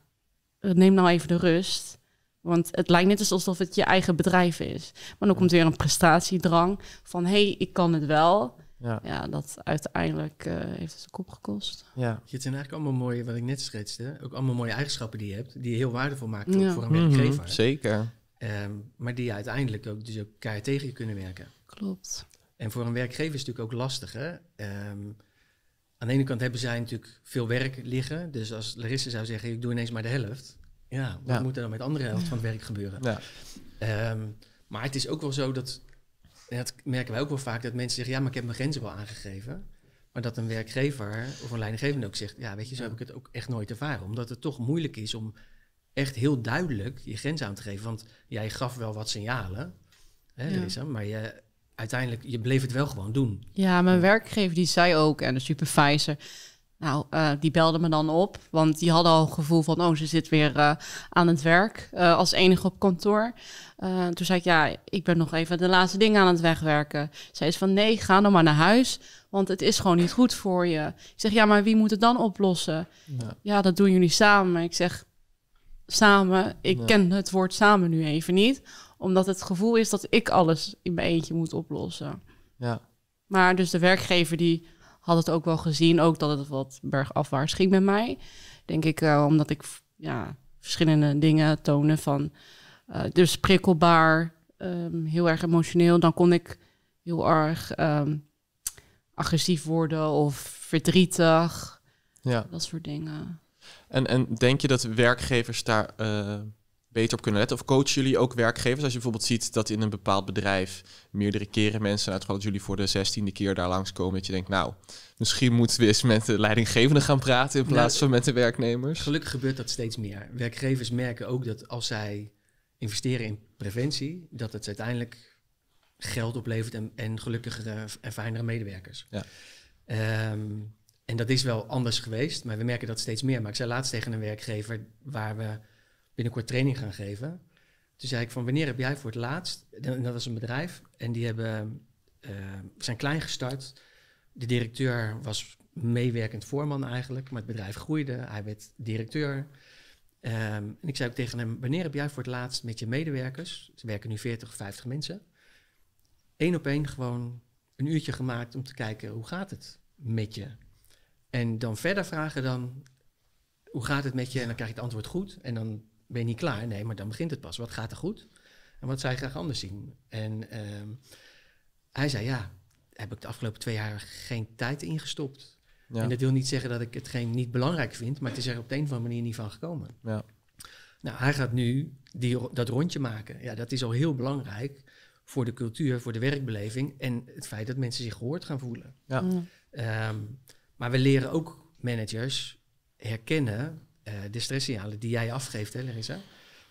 neem nou even de rust. Want het lijkt net alsof het je eigen bedrijf is. Maar dan komt weer een prestatiedrang van, hey, ik kan het wel. Ja, ja dat uiteindelijk eh, heeft het de kop gekost. Ja. Het zijn eigenlijk allemaal mooie, wat ik net schetste, ook allemaal mooie eigenschappen die je hebt, die je heel waardevol maken voor een werkgever. Mhm. zeker. Ehm, maar die je uiteindelijk ook, dus ook keihard tegen je kunnen werken. Klopt. En voor een werkgever is het natuurlijk ook lastig. Hè? Ehm, aan de ene kant hebben zij natuurlijk veel werk liggen. Dus als Larissa zou zeggen, ik doe ineens maar de helft. Ja, wat moet er dan met de andere helft van het werk gebeuren? Ja. Ehm, maar het is ook wel zo dat en dat merken wij ook wel vaak, dat mensen zeggen, ja, maar ik heb mijn grenzen wel aangegeven. Maar dat een werkgever of een leidinggevende ook zegt, ja, weet je, zo heb ik het ook echt nooit ervaren. Omdat het toch moeilijk is om echt heel duidelijk je grens aan te geven. Want jij gaf wel wat signalen, hè, maar je, uiteindelijk, je bleef het wel gewoon doen. Ja, mijn werkgever die zei ook, en de supervisor, nou, eh, die belde me dan op, want die hadden al het gevoel van, oh, ze zit weer eh, aan het werk eh, als enige op kantoor. toen zei ik, ja, ik ben nog even de laatste dingen aan het wegwerken. Zij is van, nee, ga dan nou maar naar huis, want het is gewoon niet goed voor je. Ik zeg, ja, maar wie moet het dan oplossen? Ja, dat doen jullie samen. Ik zeg, samen, ik ken het woord samen nu even niet, omdat het gevoel is dat ik alles in mijn eentje moet oplossen. Ja. Maar dus de werkgever die had het ook wel gezien, ook dat het wat bergafwaarts ging met mij. Denk ik, eh, omdat ik ja, verschillende dingen tonen van... Eh, dus prikkelbaar, ehm, heel erg emotioneel. Dan kon ik heel erg ehm, agressief worden of verdrietig. Ja. Dat soort dingen. En, en denk je dat werkgevers daar... Eh, beter op kunnen letten? Of coachen jullie ook werkgevers? Als je bijvoorbeeld ziet dat in een bepaald bedrijf meerdere keren mensen uitgaan, dat jullie voor de zestiende keer daar langskomen, dat je denkt, nou, misschien moeten we eens met de leidinggevenden gaan praten in nou, plaats van met de werknemers. Gelukkig gebeurt dat steeds meer. Werkgevers merken ook dat als zij investeren in preventie, dat het uiteindelijk geld oplevert en, en gelukkigere eh, en fijnere medewerkers. Ja. Ehm, en dat is wel anders geweest, maar we merken dat steeds meer. Maar ik zei laatst tegen een werkgever waar we binnenkort training gaan geven. Toen zei ik van wanneer heb jij voor het laatst, en dat was een bedrijf, en die hebben, eh, zijn klein gestart. De directeur was meewerkend voorman eigenlijk, maar het bedrijf groeide, hij werd directeur. Ehm, en ik zei ook tegen hem, wanneer heb jij voor het laatst met je medewerkers, ze werken nu 40, 50 mensen, één op één gewoon een uurtje gemaakt om te kijken hoe gaat het met je? En dan verder vragen dan, hoe gaat het met je? En dan krijg je het antwoord goed. En dan ben je niet klaar? Nee, maar dan begint het pas. Wat gaat er goed? En wat zou je graag anders zien? En ehm, hij zei, ja, heb ik de afgelopen twee jaar geen tijd ingestopt. En dat wil niet zeggen dat ik het geen niet belangrijk vind, maar het is er op de een of andere manier niet van gekomen. Ja. Nou, hij gaat nu die, dat rondje maken. Ja, dat is al heel belangrijk voor de cultuur, voor de werkbeleving en het feit dat mensen zich gehoord gaan voelen. Ja. Mm. Ehm, maar we leren ook managers herkennen eh, de stresssignalen die jij afgeeft, hè Larissa,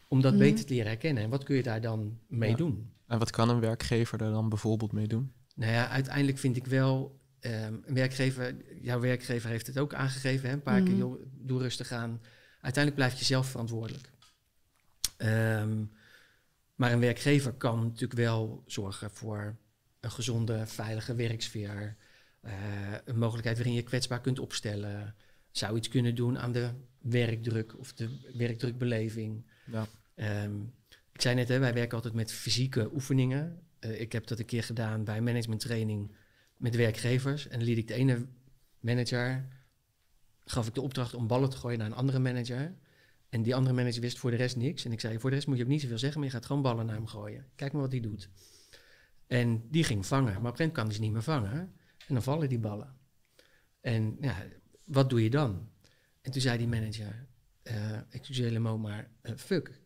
om dat mhm. beter te leren herkennen. En wat kun je daar dan mee doen? En wat kan een werkgever daar dan bijvoorbeeld mee doen? Nou ja, uiteindelijk vind ik wel, ehm, een werkgever, jouw werkgever heeft het ook aangegeven, hè, een paar keer, mhm. joh, doe rustig aan. Uiteindelijk blijf je zelf verantwoordelijk. Ehm, maar een werkgever kan natuurlijk wel zorgen voor een gezonde, veilige werksfeer. Eh, een mogelijkheid waarin je kwetsbaar kunt opstellen. Zou iets kunnen doen aan de werkdruk of de werkdrukbeleving. Ja. Ehm, ik zei net, hè, wij werken altijd met fysieke oefeningen. Eh, ik heb dat een keer gedaan bij managementtraining met werkgevers. En liet ik de ene manager, gaf ik de opdracht om ballen te gooien naar een andere manager. En die andere manager wist voor de rest niks. En ik zei, voor de rest moet je ook niet zoveel zeggen, maar je gaat gewoon ballen naar hem gooien. Kijk maar wat hij doet. En die ging vangen, maar op een gegeven moment kan hij ze niet meer vangen. En dan vallen die ballen. En ja, wat doe je dan? En toen zei die manager, uh, excuseer me maar eh, fuck,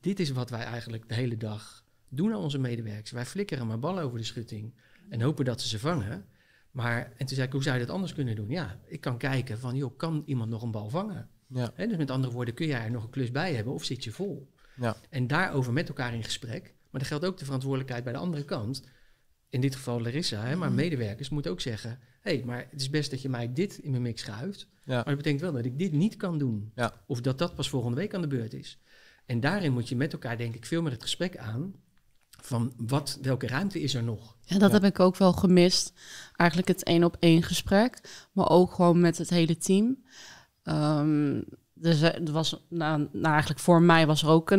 dit is wat wij eigenlijk de hele dag doen aan onze medewerkers. Wij flikkeren maar ballen over de schutting en hopen dat ze ze vangen. Maar, en toen zei ik, hoe zou je dat anders kunnen doen? Ja, ik kan kijken van, joh, kan iemand nog een bal vangen? Ja. He, dus met andere woorden, kun jij er nog een klus bij hebben of zit je vol? Ja. En daarover met elkaar in gesprek. Maar dat geldt ook de verantwoordelijkheid bij de andere kant in dit geval Larissa, hè, maar mm. medewerkers moeten ook zeggen: hé, hey, maar het is best dat je mij dit in mijn mix schuift. Maar dat betekent wel dat ik dit niet kan doen. Of dat dat pas volgende week aan de beurt is. En daarin moet je met elkaar, denk ik, veel meer het gesprek aan. Van wat, welke ruimte is er nog? Ja, dat heb ik ook wel gemist. Eigenlijk het één op één gesprek, maar ook gewoon met het hele team. Ehm, dus eh, er was, nou, eigenlijk voor mij was er ook eh,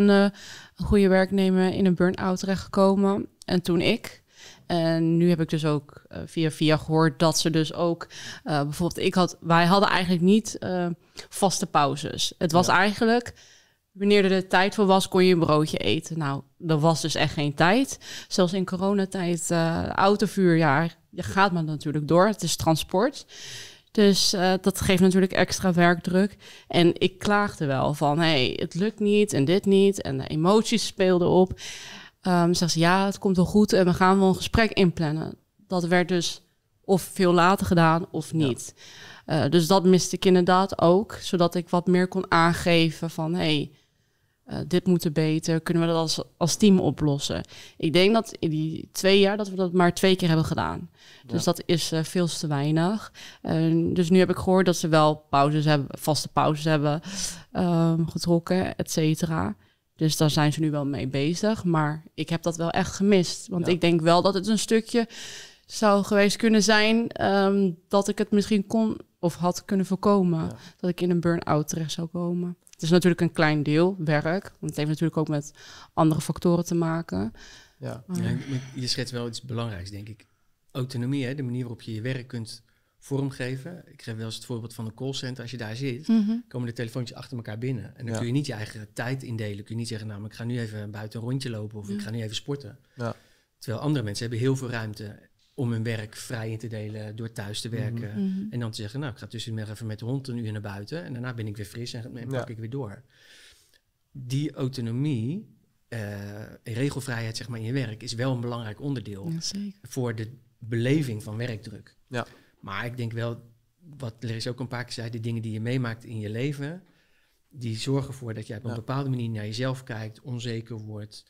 een goede werknemer in een burn-out terechtgekomen. En toen ik. En nu heb ik dus ook eh, via via gehoord dat ze dus ook eh, bijvoorbeeld, ik had, wij hadden eigenlijk niet eh, vaste pauzes. Het was eigenlijk wanneer er tijd voor was, kon je een broodje eten. Nou, er was dus echt geen tijd. Zelfs in coronatijd, autovuurjaar, je gaat maar natuurlijk door. Het is transport. Dus dat geeft natuurlijk extra werkdruk. En ik klaagde wel van, hé, hey, het lukt niet en dit niet. En de emoties speelden op. Um, ze, ja, het komt wel goed en we gaan wel een gesprek inplannen. Dat werd dus of veel later gedaan of niet. Eh, dus dat miste ik inderdaad ook, zodat ik wat meer kon aangeven van... Hey, eh, dit moet er beter, kunnen we dat als, als team oplossen? Ik denk dat in die twee jaar dat we dat maar twee keer hebben gedaan. Dus dat is eh, veel te weinig. dus nu heb ik gehoord dat ze wel pauzes hebben, vaste pauzes hebben ehm, getrokken, et cetera. Dus daar zijn ze nu wel mee bezig. Maar ik heb dat wel echt gemist. Want ik denk wel dat het een stukje zou geweest kunnen zijn ehm, dat ik het misschien kon of had kunnen voorkomen. Dat ik in een burn-out terecht zou komen. Het is natuurlijk een klein deel werk. Want het heeft natuurlijk ook met andere factoren te maken. Ja, ja je schetst wel iets belangrijks, denk ik. Autonomie, hè? de manier waarop je je werk kunt vormgeven. Ik geef wel eens het voorbeeld van een callcenter. Als je daar zit, mhm. komen de telefoontjes achter elkaar binnen. En dan kun je niet je eigen tijd indelen. Kun je niet zeggen, nou, ik ga nu even buiten een rondje lopen of ik ga nu even sporten. Ja. Terwijl andere mensen hebben heel veel ruimte om hun werk vrij in te delen door thuis te mhm. werken. Mhm. En dan te zeggen, nou, ik ga tussenmiddag even met de hond een uur naar buiten. En daarna ben ik weer fris en, pak ik weer door. Die autonomie eh, regelvrijheid zeg maar, in je werk is wel een belangrijk onderdeel voor de beleving van werkdruk. Ja. Maar ik denk wel, wat is ook een paar keer zei, de dingen die je meemaakt in je leven, die zorgen ervoor dat jij op een bepaalde manier naar jezelf kijkt, onzeker wordt,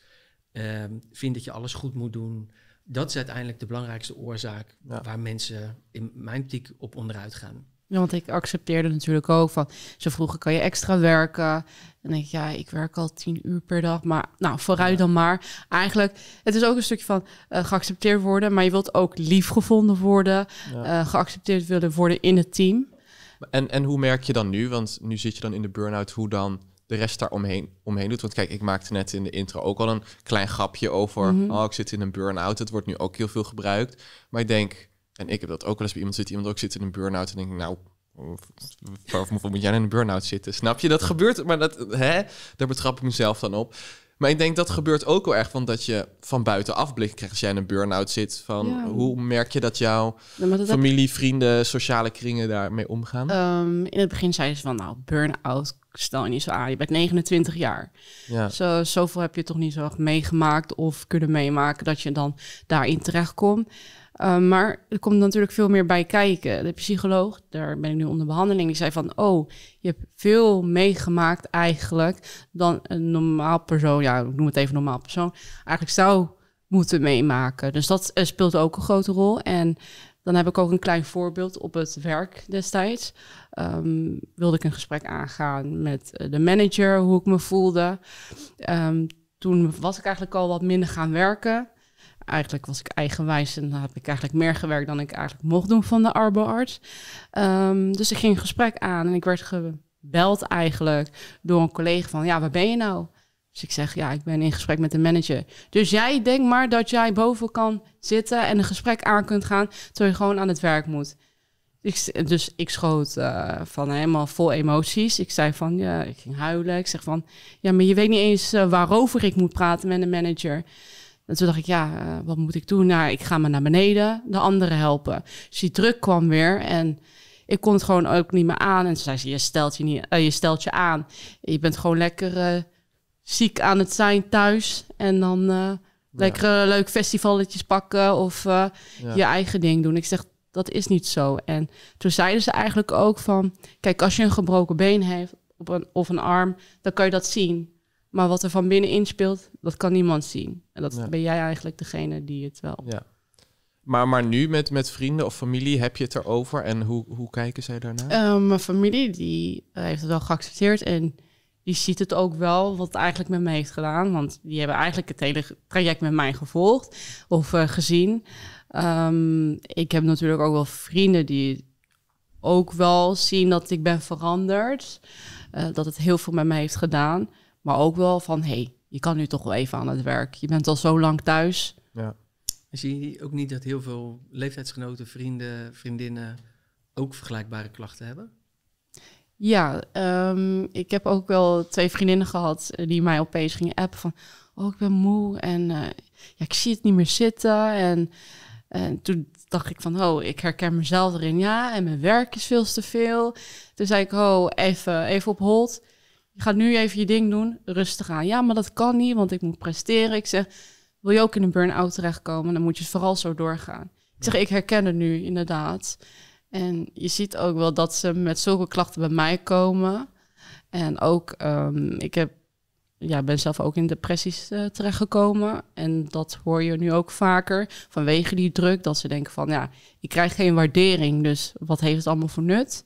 ehm, vindt dat je alles goed moet doen. Dat is uiteindelijk de belangrijkste oorzaak waar mensen in mijn optiek op onderuit gaan want ik accepteerde natuurlijk ook van ze vroeger kan je extra werken. En denk ik, ja, ik werk al tien uur per dag. Maar nou, vooruit dan maar. Eigenlijk, het is ook een stukje van eh, geaccepteerd worden, maar je wilt ook lief gevonden worden, eh, geaccepteerd willen worden in het team. En, en hoe merk je dan nu? Want nu zit je dan in de burn-out, hoe dan de rest daar omheen, omheen doet. Want kijk, ik maakte net in de intro ook al een klein grapje over. Mhm. Oh, ik zit in een burn-out. Het wordt nu ook heel veel gebruikt. Maar ik denk, en ik heb dat ook wel eens bij iemand zit. Iemand ook zit in een burn-out en denk ik, nou, waarvoor moet jij in een burn-out zitten? Snap je? Dat gebeurt, maar dat, hè? daar betrap ik mezelf dan op. Maar ik denk dat gebeurt ook wel echt want dat je van buitenaf blik krijgt als jij in een burn-out zit. Van hoe merk je dat jouw familie, vrienden, sociale kringen daarmee omgaan? Ehm, in het begin zeiden ze van nou, burn-out, stel je niet zo aan, je bent 29 jaar. Ja. Zo, zoveel heb je toch niet zo meegemaakt of kunnen meemaken dat je dan daarin terechtkomt. Ehm, maar er komt natuurlijk veel meer bij kijken. De psycholoog, daar ben ik nu onder behandeling, die zei van, oh, je hebt veel meegemaakt eigenlijk dan een normaal persoon, ja, ik noem het even normaal persoon, eigenlijk zou moeten meemaken. Dus dat eh, speelt ook een grote rol. En dan heb ik ook een klein voorbeeld op het werk destijds. Ehm, wilde ik een gesprek aangaan met eh, de manager, hoe ik me voelde. Ehm, toen was ik eigenlijk al wat minder gaan werken eigenlijk was ik eigenwijs en heb ik eigenlijk meer gewerkt dan ik eigenlijk mocht doen van de arboarts. Ehm, dus ik ging een gesprek aan en ik werd gebeld eigenlijk door een collega van, ja, waar ben je nou? Dus ik zeg, ja, ik ben in gesprek met de manager. Dus jij denkt maar dat jij boven kan zitten en een gesprek aan kunt gaan, terwijl je gewoon aan het werk moet. dus ik schoot eh, van helemaal vol emoties. Ik zei van, ja, ik ging huilen. Ik zeg van, ja, maar je weet niet eens eh, waarover ik moet praten met de manager. En toen dacht ik, ja, eh, wat moet ik doen? Nou, ik ga maar naar beneden, de anderen helpen. Dus die druk kwam weer en ik kon het gewoon ook niet meer aan. En ze zei ze, je stelt je, niet, eh, je, stelt je aan. Je bent gewoon lekker eh, ziek aan het zijn thuis. En dan lekker leuk festivalletjes pakken of je eigen ding doen. Ik zeg, dat is niet zo. En toen zeiden ze eigenlijk ook van, kijk, als je een gebroken been heeft op een, of een arm, dan kan je dat zien. Maar wat er van binnenin speelt, dat kan niemand zien. En dat ben jij eigenlijk degene die het wel. Ja. Maar, maar nu met, met vrienden of familie heb je het erover en hoe, hoe kijken zij daarnaar? Eh, mijn familie die eh, heeft het wel geaccepteerd en die ziet het ook wel wat het eigenlijk met mij heeft gedaan. Want die hebben eigenlijk het hele traject met mij gevolgd of eh, gezien. Ehm, ik heb natuurlijk ook wel vrienden die ook wel zien dat ik ben veranderd. dat het heel veel met mij heeft gedaan. Maar ook wel van, hé, hey, je kan nu toch wel even aan het werk. Je bent al zo lang thuis. Ja. zie je ook niet dat heel veel leeftijdsgenoten, vrienden, vriendinnen ook vergelijkbare klachten hebben? Ja, ehm, ik heb ook wel twee vriendinnen gehad eh, die mij opeens gingen appen van... Oh, ik ben moe en eh, ja, ik zie het niet meer zitten. En, en toen dacht ik van, oh, ik herken mezelf erin. Ja, en mijn werk is veel te veel. Toen zei ik, oh, even, even op hold. Je gaat nu even je ding doen, rustig aan. Ja, maar dat kan niet, want ik moet presteren. Ik zeg, wil je ook in een burn-out terechtkomen, dan moet je vooral zo doorgaan. Ik zeg, ik herken het nu inderdaad. En je ziet ook wel dat ze met zulke klachten bij mij komen. En ook, ehm, ik heb, ja, ben zelf ook in depressies uh, terechtgekomen. En dat hoor je nu ook vaker vanwege die druk. Dat ze denken van, ja, ik krijg geen waardering. Dus wat heeft het allemaal voor nut?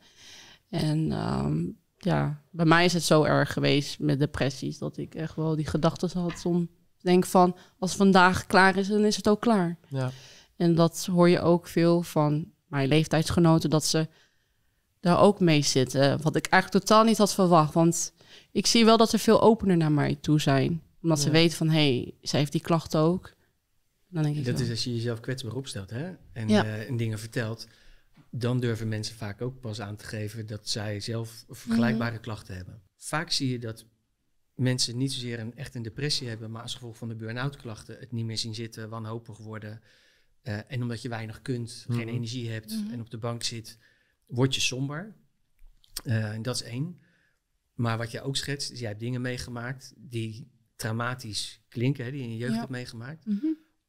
En ehm, ja, bij mij is het zo erg geweest met depressies dat ik echt wel die gedachten had om denk van als vandaag klaar is, dan is het ook klaar. Ja. En dat hoor je ook veel van mijn leeftijdsgenoten dat ze daar ook mee zitten. Wat ik eigenlijk totaal niet had verwacht. Want ik zie wel dat ze veel opener naar mij toe zijn. Omdat ze weten van, hé, hey, zij heeft die klachten ook. Dan denk dat is als je jezelf kwetsbaar opstelt hè? en, eh, en dingen vertelt dan durven mensen vaak ook pas aan te geven dat zij zelf mhm. vergelijkbare klachten hebben. Vaak zie je dat mensen niet zozeer een, echt een depressie hebben, maar als gevolg van de burn-out klachten het niet meer zien zitten, wanhopig worden. Eh, en omdat je weinig kunt, geen mhm. energie hebt mhm. en op de bank zit, word je somber. Eh, en dat is één. Maar wat je ook schetst, is jij hebt dingen meegemaakt die traumatisch klinken, hè, die je in je jeugd hebt meegemaakt.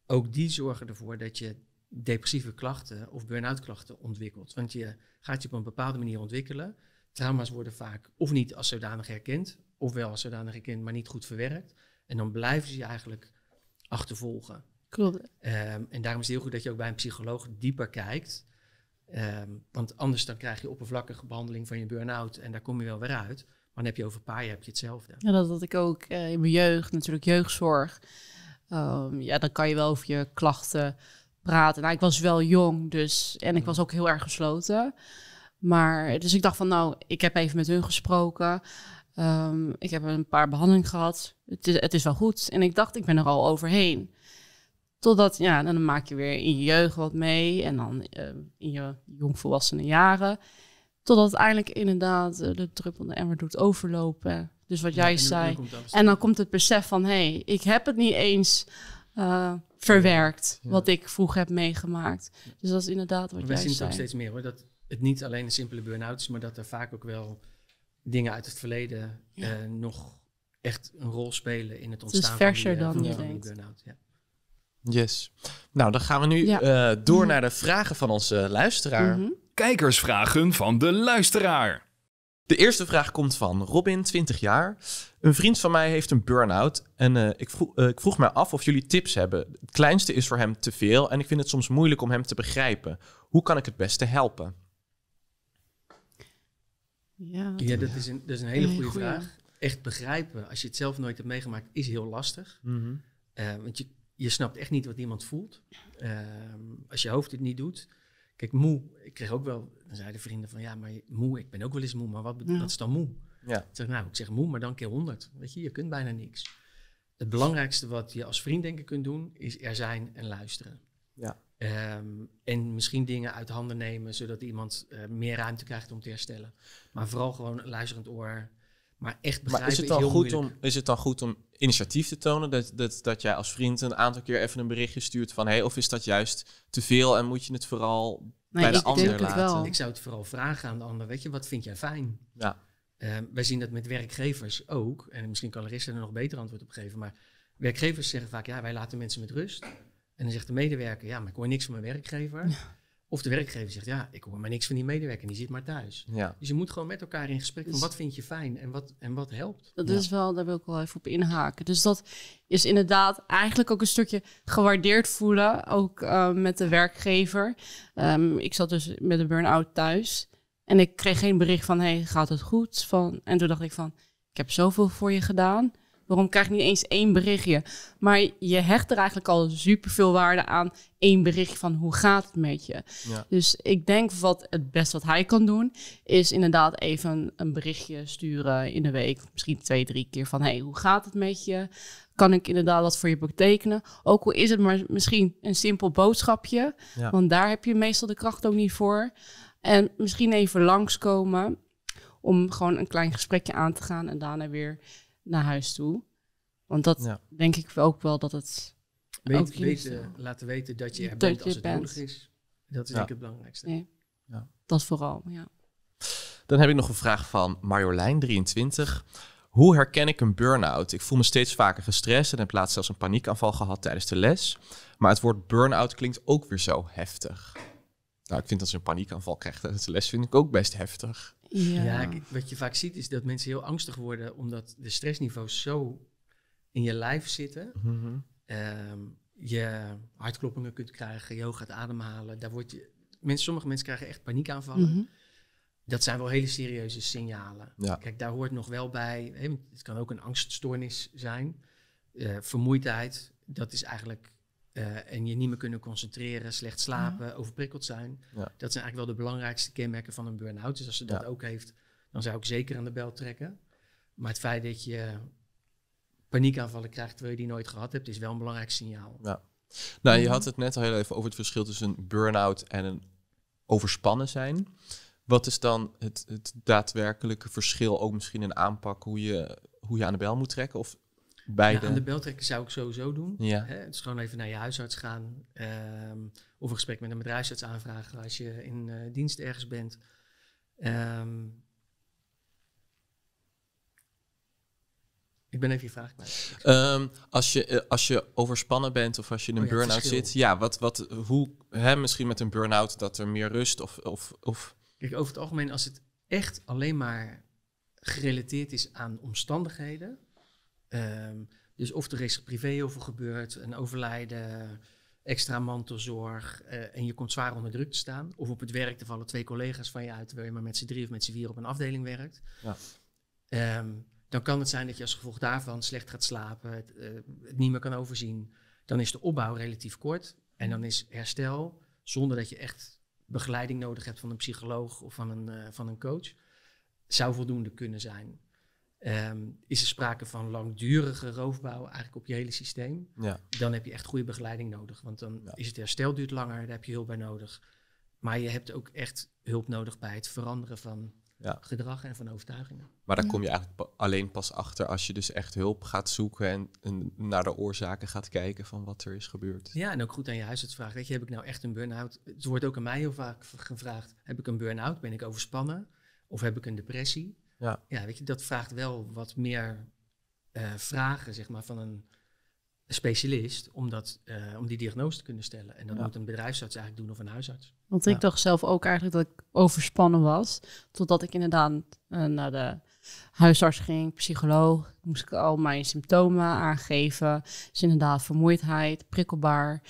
Ook die zorgen ervoor dat je depressieve klachten of burn-out klachten ontwikkelt. Want je gaat je op een bepaalde manier ontwikkelen. Trauma's worden vaak of niet als zodanig herkend, of wel als zodanig herkend, maar niet goed verwerkt. En dan blijven ze je eigenlijk achtervolgen. Klopt. Ehm, en daarom is het heel goed dat je ook bij een psycholoog dieper kijkt. Ehm, want anders dan krijg je oppervlakkige behandeling van je burn-out en daar kom je wel weer uit. Maar dan heb je over een paar jaar heb je hetzelfde. Ja, dat had ik ook eh, in mijn jeugd, natuurlijk jeugdzorg. Ehm, ja, dan kan je wel over je klachten praten. Nou, ik was wel jong, dus en ik mm. was ook heel erg gesloten. Maar dus ik dacht van, nou, ik heb even met hun gesproken. Ehm, ik heb een paar behandelingen gehad. Het is, het is wel goed. En ik dacht, ik ben er al overheen. Totdat, ja, dan maak je weer in je jeugd wat mee. En dan eh, in je jongvolwassene jaren. Totdat uiteindelijk inderdaad eh, de druppel de emmer doet overlopen. Dus wat jij zei. En dan komt het besef van, hé, hey, ik heb het niet eens eh, verwerkt. Wat ik vroeg heb meegemaakt. Dus dat is inderdaad wat jij zei. We zien het ook steeds meer hoor. Dat het niet alleen een simpele burn-out is, maar dat er vaak ook wel dingen uit het verleden eh, nog echt een rol spelen in het ontstaan. Het is verser eh, van die, uh, dan je denkt. burn-out. Ja. Yes. Nou, dan gaan we nu door naar de vragen van onze luisteraar. Mhm. Kijkersvragen van de luisteraar. De eerste vraag komt van Robin, 20 jaar. Een vriend van mij heeft een burn-out en eh, ik, vroeg, uh, ik vroeg mij af of jullie tips hebben. Het kleinste is voor hem te veel en ik vind het soms moeilijk om hem te begrijpen. Hoe kan ik het beste helpen? Ja, ja dat, is een, dat is een hele goede vraag. Echt begrijpen, als je het zelf nooit hebt meegemaakt, is heel lastig. Mhm. Eh, want je, je snapt echt niet wat iemand voelt. Ehm, als je hoofd dit niet doet. Kijk, moe, ik kreeg ook wel dan zeiden vrienden van ja, maar moe, ik ben ook wel eens moe, maar wat, ja. wat is dan moe? Ja. Ik zeg, nou, ik zeg moe, maar dan keer 100. Weet je, je kunt bijna niks. Het belangrijkste wat je als vriend denken kunt doen, is er zijn en luisteren. Ja. Ehm, en misschien dingen uit handen nemen, zodat iemand eh, meer ruimte krijgt om te herstellen. Maar vooral gewoon een luisterend oor, maar echt is het dan goed om Is het dan goed om initiatief te tonen? Dat, dat, dat jij als vriend een aantal keer even een berichtje stuurt van... Hey, of is dat juist te veel en moet je het vooral bij de ander laten? Wel. Ik zou het vooral vragen aan de ander. Weet je, wat vind jij fijn? Ja. Ehm, wij zien dat met werkgevers ook. En misschien kan Larissa er nog beter antwoord op geven. Maar werkgevers zeggen vaak, ja, wij laten mensen met rust. En dan zegt de medewerker, ja, maar ik hoor niks van mijn werkgever. Ja. Of de werkgever zegt, ja, ik hoor maar niks van die medewerker, die zit maar thuis. Ja. Dus je moet gewoon met elkaar in gesprek van dus- wat vind je fijn en wat, en wat helpt. Dat is wel, daar wil ik wel even op inhaken. Dus dat is inderdaad eigenlijk ook een stukje gewaardeerd voelen, ook eh, met de werkgever. Ehm, ik zat dus met een burn-out thuis en ik kreeg geen bericht van, hey, gaat het goed? Van, en toen dacht ik van, ik heb zoveel voor je gedaan. Waarom krijg je niet eens één berichtje? Maar je hecht er eigenlijk al superveel waarde aan één bericht van hoe gaat het met je. Dus ik denk wat het best wat hij kan doen, is inderdaad even een berichtje sturen in de week. Misschien twee, drie keer van hey, hoe gaat het met je? Kan ik inderdaad wat voor je betekenen? Ook al is het maar misschien een simpel boodschapje. Want daar heb je meestal de kracht ook niet voor. En misschien even langskomen om gewoon een klein gesprekje aan te gaan en daarna weer naar huis toe. Want dat denk ik ook wel dat het. Weet, ook laten weten dat je er dat bent als het nodig is. Dat is denk ik het belangrijkste. Nee. Ja. Dat vooral, ja. Dan heb ik nog een vraag van Marjolein, 23. Hoe herken ik een burn-out? Ik voel me steeds vaker gestrest en heb laatst zelfs een paniekaanval gehad tijdens de les. Maar het woord burn-out klinkt ook weer zo heftig. Nou, ik vind dat ze een paniekaanval krijgt tijdens de les, vind ik ook best heftig. Ja. wat je vaak ziet is dat mensen heel angstig worden omdat de stressniveaus zo in je lijf zitten. Mhm. Ehm, je hartkloppingen kunt krijgen, je gaat ademhalen. Daar word je, sommige mensen krijgen echt paniekaanvallen. Mhm. Dat zijn wel hele serieuze signalen. Kijk, daar hoort nog wel bij. het kan ook een angststoornis zijn. Eh, vermoeidheid, dat is eigenlijk eh, en je niet meer kunnen concentreren, slecht mhm. slapen, overprikkeld zijn. Dat zijn eigenlijk wel de belangrijkste kenmerken van een burn-out. Dus als ze dat ook heeft, dan zou ik zeker aan de bel trekken. Maar het feit dat je paniekaanvallen krijgt terwijl je die nooit gehad hebt, is wel een belangrijk signaal. Ja. Nou, je mhm. had het net al heel even over het verschil tussen een burn-out en een overspannen zijn. Wat is dan het, het daadwerkelijke verschil, ook misschien een aanpak, hoe je, hoe je aan de bel moet trekken? Of Beide. de... Aan zou ik sowieso doen. Ja. Het is gewoon even naar je huisarts gaan. Ehm, of een gesprek met een bedrijfsarts aanvragen als je in eh, dienst ergens bent. Um, ik ben even je vraag kwijt. Ehm, als, je, eh, als je overspannen bent of als je in een oh burn-out zit, ja, wat, wat, hoe, hè, misschien met een burn-out dat er meer rust of, of, of... Kijk, over het algemeen, als het echt alleen maar gerelateerd is aan omstandigheden, Ehm, dus of er is privé over gebeurd, een overlijden, extra mantelzorg eh, en je komt zwaar onder druk te staan. Of op het werk, er vallen twee collega's van je uit terwijl je maar met z'n drie of met z'n vier op een afdeling werkt. Ja. Ehm, dan kan het zijn dat je als gevolg daarvan slecht gaat slapen, eh, het, niet meer kan overzien. Dan is de opbouw relatief kort en dan is herstel, zonder dat je echt begeleiding nodig hebt van een psycholoog of van een, eh, van een coach, zou voldoende kunnen zijn. Ehm, is er sprake van langdurige roofbouw eigenlijk op je hele systeem? Ja. Dan heb je echt goede begeleiding nodig. Want dan is het herstel duurt langer, daar heb je hulp bij nodig. Maar je hebt ook echt hulp nodig bij het veranderen van gedrag en van overtuigingen. Maar daar kom je eigenlijk alleen pas achter als je dus echt hulp gaat zoeken en, naar de oorzaken gaat kijken van wat er is gebeurd. Ja, en ook goed aan je huisarts vragen. Weet je, heb ik nou echt een burn-out? Het wordt ook aan mij heel vaak gevraagd. Heb ik een burn-out? Ben ik overspannen? Of heb ik een depressie? Ja. ja, weet je, dat vraagt wel wat meer eh, vragen zeg maar, van een specialist om, dat, eh, om die diagnose te kunnen stellen. En dat ja. moet een bedrijfsarts eigenlijk doen of een huisarts. Want ik dacht zelf ook eigenlijk dat ik overspannen was, totdat ik inderdaad eh, naar de huisarts ging, psycholoog, moest ik al mijn symptomen aangeven. Dus inderdaad vermoeidheid, prikkelbaar,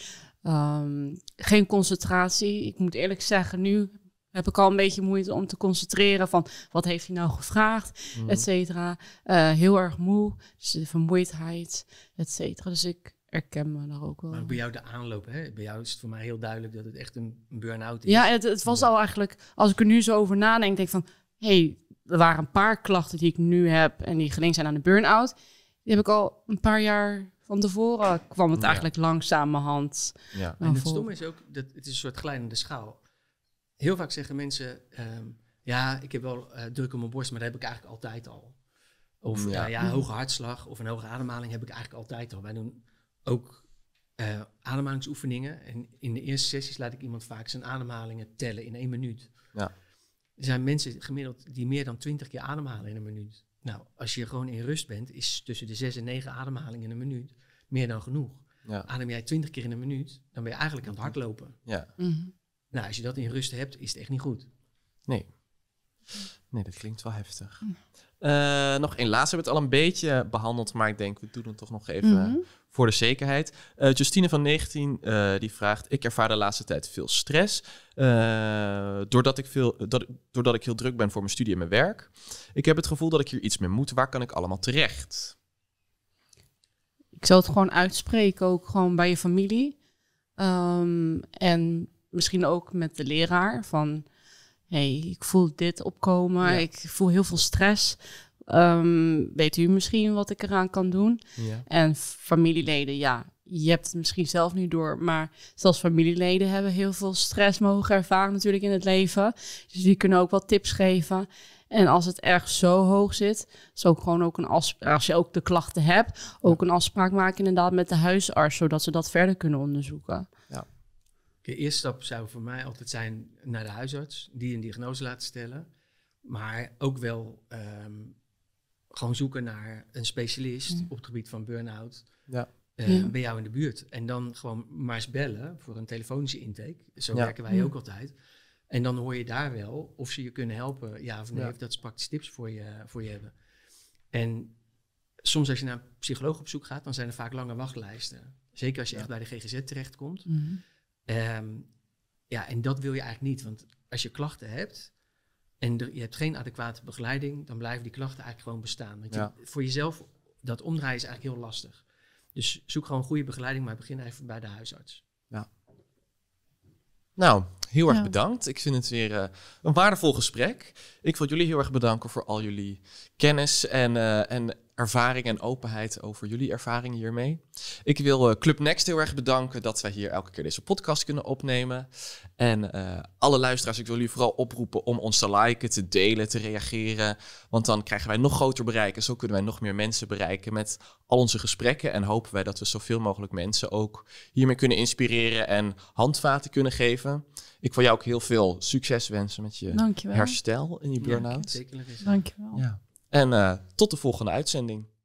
ehm, geen concentratie. Ik moet eerlijk zeggen, nu heb ik al een beetje moeite om te concentreren van wat heeft hij nou gevraagd, mm. et cetera. Eh, heel erg moe, dus de vermoeidheid, et cetera. Dus ik herken me daar ook wel. Maar bij jou de aanloop, hè? bij jou is het voor mij heel duidelijk dat het echt een burn-out is. Ja, het, het was al eigenlijk, als ik er nu zo over nadenk, denk van, hey, er waren een paar klachten die ik nu heb en die gelinkt zijn aan de burn-out. Die heb ik al een paar jaar van tevoren kwam het ja. eigenlijk langzamerhand. Ja. En het stomme is ook dat het is een soort glijdende schaal heel vaak zeggen mensen, ehm, ja, ik heb wel eh, druk op mijn borst, maar dat heb ik eigenlijk altijd al. Of ja. Eh, ja, hoge hartslag of een hoge ademhaling heb ik eigenlijk altijd al. Wij doen ook eh, ademhalingsoefeningen. En in de eerste sessies laat ik iemand vaak zijn ademhalingen tellen in één minuut. Ja. Er zijn mensen gemiddeld die meer dan twintig keer ademhalen in een minuut. Nou, als je gewoon in rust bent, is tussen de zes en negen ademhalingen in een minuut meer dan genoeg. Ja. Adem jij twintig keer in een minuut, dan ben je eigenlijk aan het mhm. hardlopen. Ja. Mhm. Nou, als je dat in rust hebt, is het echt niet goed. Nee. Nee, dat klinkt wel heftig. Mm. Eh, nog één laatste. We hebben het al een beetje behandeld, maar ik denk, we doen het toch nog even mhm. voor de zekerheid. Eh, Justine van 19, eh, die vraagt, ik ervaar de laatste tijd veel stress. doordat, ik veel, dat, doordat ik heel druk ben voor mijn studie en mijn werk. Ik heb het gevoel dat ik hier iets mee moet. Waar kan ik allemaal terecht? Ik zal het gewoon uitspreken, ook gewoon bij je familie. Ehm, en misschien ook met de leraar van hey, ik voel dit opkomen, ik voel heel veel stress. Ehm, weet u misschien wat ik eraan kan doen? Ja. En familieleden, ja, je hebt het misschien zelf niet door, maar zelfs familieleden hebben heel veel stress mogen ervaren natuurlijk in het leven. Dus die kunnen ook wat tips geven. En als het erg zo hoog zit, is ook gewoon ook een afspraak, als je ook de klachten hebt, ook een afspraak maken inderdaad met de huisarts, zodat ze dat verder kunnen onderzoeken. Ja. De eerste stap zou voor mij altijd zijn naar de huisarts, die een diagnose laten stellen. Maar ook wel ehm, gewoon zoeken naar een specialist mm. op het gebied van burn-out. Eh, ja. bij jou in de buurt. En dan gewoon maar eens bellen voor een telefonische intake. Zo werken wij ook mm. altijd. En dan hoor je daar wel of ze je kunnen helpen, ja of nee, of dat ze praktische tips voor je, voor je hebben. En soms als je naar een psycholoog op zoek gaat, dan zijn er vaak lange wachtlijsten. Zeker als je echt bij de GGZ terechtkomt. Mm Um, ja, en dat wil je eigenlijk niet, want als je klachten hebt en je hebt geen adequate begeleiding, dan blijven die klachten eigenlijk gewoon bestaan. Want ja. voor jezelf, dat omdraaien is eigenlijk heel lastig. Dus zoek gewoon goede begeleiding, maar begin even bij de huisarts. Ja. Nou, heel erg bedankt. Ik vind het weer eh, een waardevol gesprek. Ik wil jullie heel erg bedanken voor al jullie kennis en, eh, en ervaring en openheid over jullie ervaringen hiermee. Ik wil eh, Club Next heel erg bedanken dat wij hier elke keer deze podcast kunnen opnemen. En alle luisteraars, ik wil jullie vooral oproepen om ons te liken, te delen, te reageren. Want dan krijgen wij nog groter bereik en zo kunnen wij nog meer mensen bereiken met al onze gesprekken. En hopen wij dat we zoveel mogelijk mensen ook hiermee kunnen inspireren en handvaten kunnen geven. Ik wil jou ook heel veel succes wensen met je herstel in die burn-out. Dankjewel. Ja. En eh, tot de volgende uitzending.